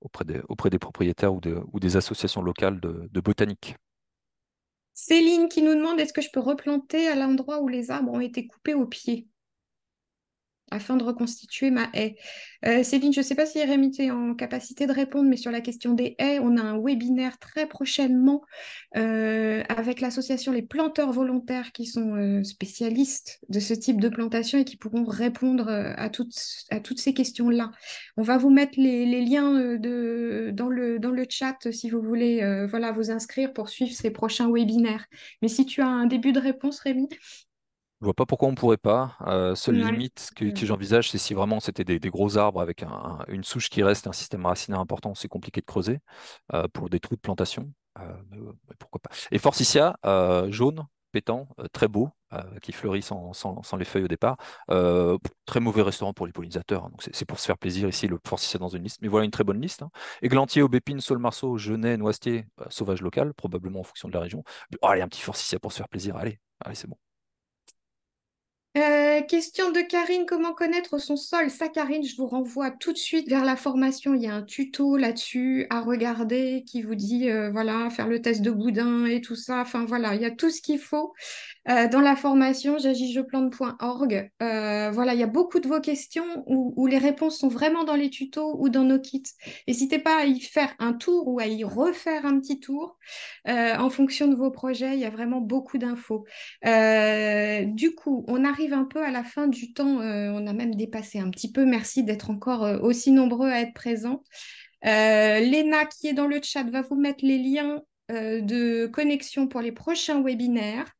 auprès des, auprès des propriétaires ou, des associations locales de, de botanique. Céline qui nous demande est-ce que je peux replanter à l'endroit où les arbres ont été coupés au pied afin de reconstituer ma haie. Euh, Céline, je ne sais pas si Rémi, tu en capacité de répondre, mais sur la question des haies, on a un webinaire très prochainement euh, avec l'association Les Planteurs Volontaires qui sont euh, spécialistes de ce type de plantation et qui pourront répondre à toutes, ces questions-là. On va vous mettre les, liens dans, le, chat si vous voulez voilà, vous inscrire pour suivre ces prochains webinaires. Mais si tu as un début de réponse, Rémi. Je vois pas pourquoi on pourrait pas. Euh, seule limite que, que j'envisage, c'est si vraiment c'était des, gros arbres avec une souche qui reste, un système racinaire important, c'est compliqué de creuser euh, pour des trous de plantation. Euh, pourquoi pas. Et Forsythia, jaune, pétant, très beau, qui fleurit sans, les feuilles au départ. très mauvais restaurant pour les pollinisateurs. Hein, donc c'est pour se faire plaisir ici, le Forsythia dans une liste. Mais voilà une très bonne liste. Hein. Églantier, aubépine, saule-marceau, genêt, noisetier, bah, sauvage local, probablement en fonction de la région. allez, un petit Forsythia pour se faire plaisir. Allez, allez c'est bon. Euh, question de Karine, comment connaître son sol Ça, Karine, je vous renvoie tout de suite vers la formation. Il y a un tuto là-dessus à regarder qui vous dit, euh, voilà, faire le test de boudin et tout ça. Enfin, voilà, il y a tout ce qu'il faut euh, dans la formation jagigeplante.org. Euh, voilà, il y a beaucoup de vos questions où, les réponses sont vraiment dans les tutos ou dans nos kits. N'hésitez pas à y faire un tour ou à y refaire un petit tour euh, en fonction de vos projets. Il y a vraiment beaucoup d'infos. du coup, on arrive un peu à la fin du temps. on a même dépassé un petit peu. Merci d'être encore aussi nombreux à être présents. Léna qui est dans le chat va vous mettre les liens de connexion pour les prochains webinaires.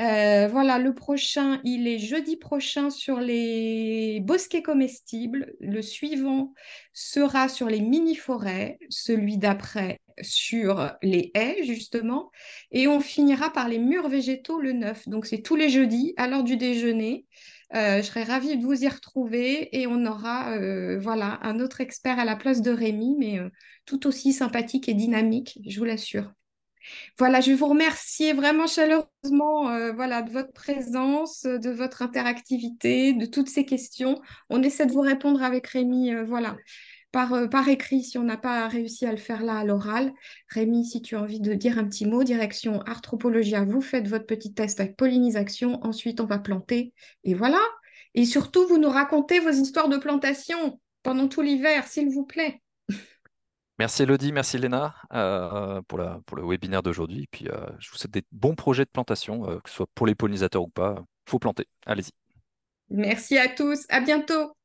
Euh, voilà, le prochain, il est jeudi prochain sur les bosquets comestibles. Le suivant sera sur les mini-forêts, celui d'après sur les haies, justement. Et on finira par les murs végétaux le 9. Donc, c'est tous les jeudis à l'heure du déjeuner. Euh, je serais ravie de vous y retrouver et on aura euh, voilà un autre expert à la place de Rémi, mais tout aussi sympathique et dynamique, je vous l'assure. Voilà, je vais vous remercier vraiment chaleureusement euh, voilà, de votre présence, euh, de votre interactivité, de toutes ces questions. On essaie de vous répondre avec Rémi euh, voilà, par, par écrit si on n'a pas réussi à le faire là à l'oral. Rémi, si tu as envie de dire un petit mot, direction Arthropologia, vous faites votre petit test avec pollinisation, ensuite on va planter et voilà. Et surtout, vous nous racontez vos histoires de plantation pendant tout l'hiver, s'il vous plaît. Merci Elodie, merci Léna euh, pour, le webinaire d'aujourd'hui. Puis euh, je vous souhaite des bons projets de plantation, euh, que ce soit pour les pollinisateurs ou pas. Faut planter, allez-y. Merci à tous, à bientôt.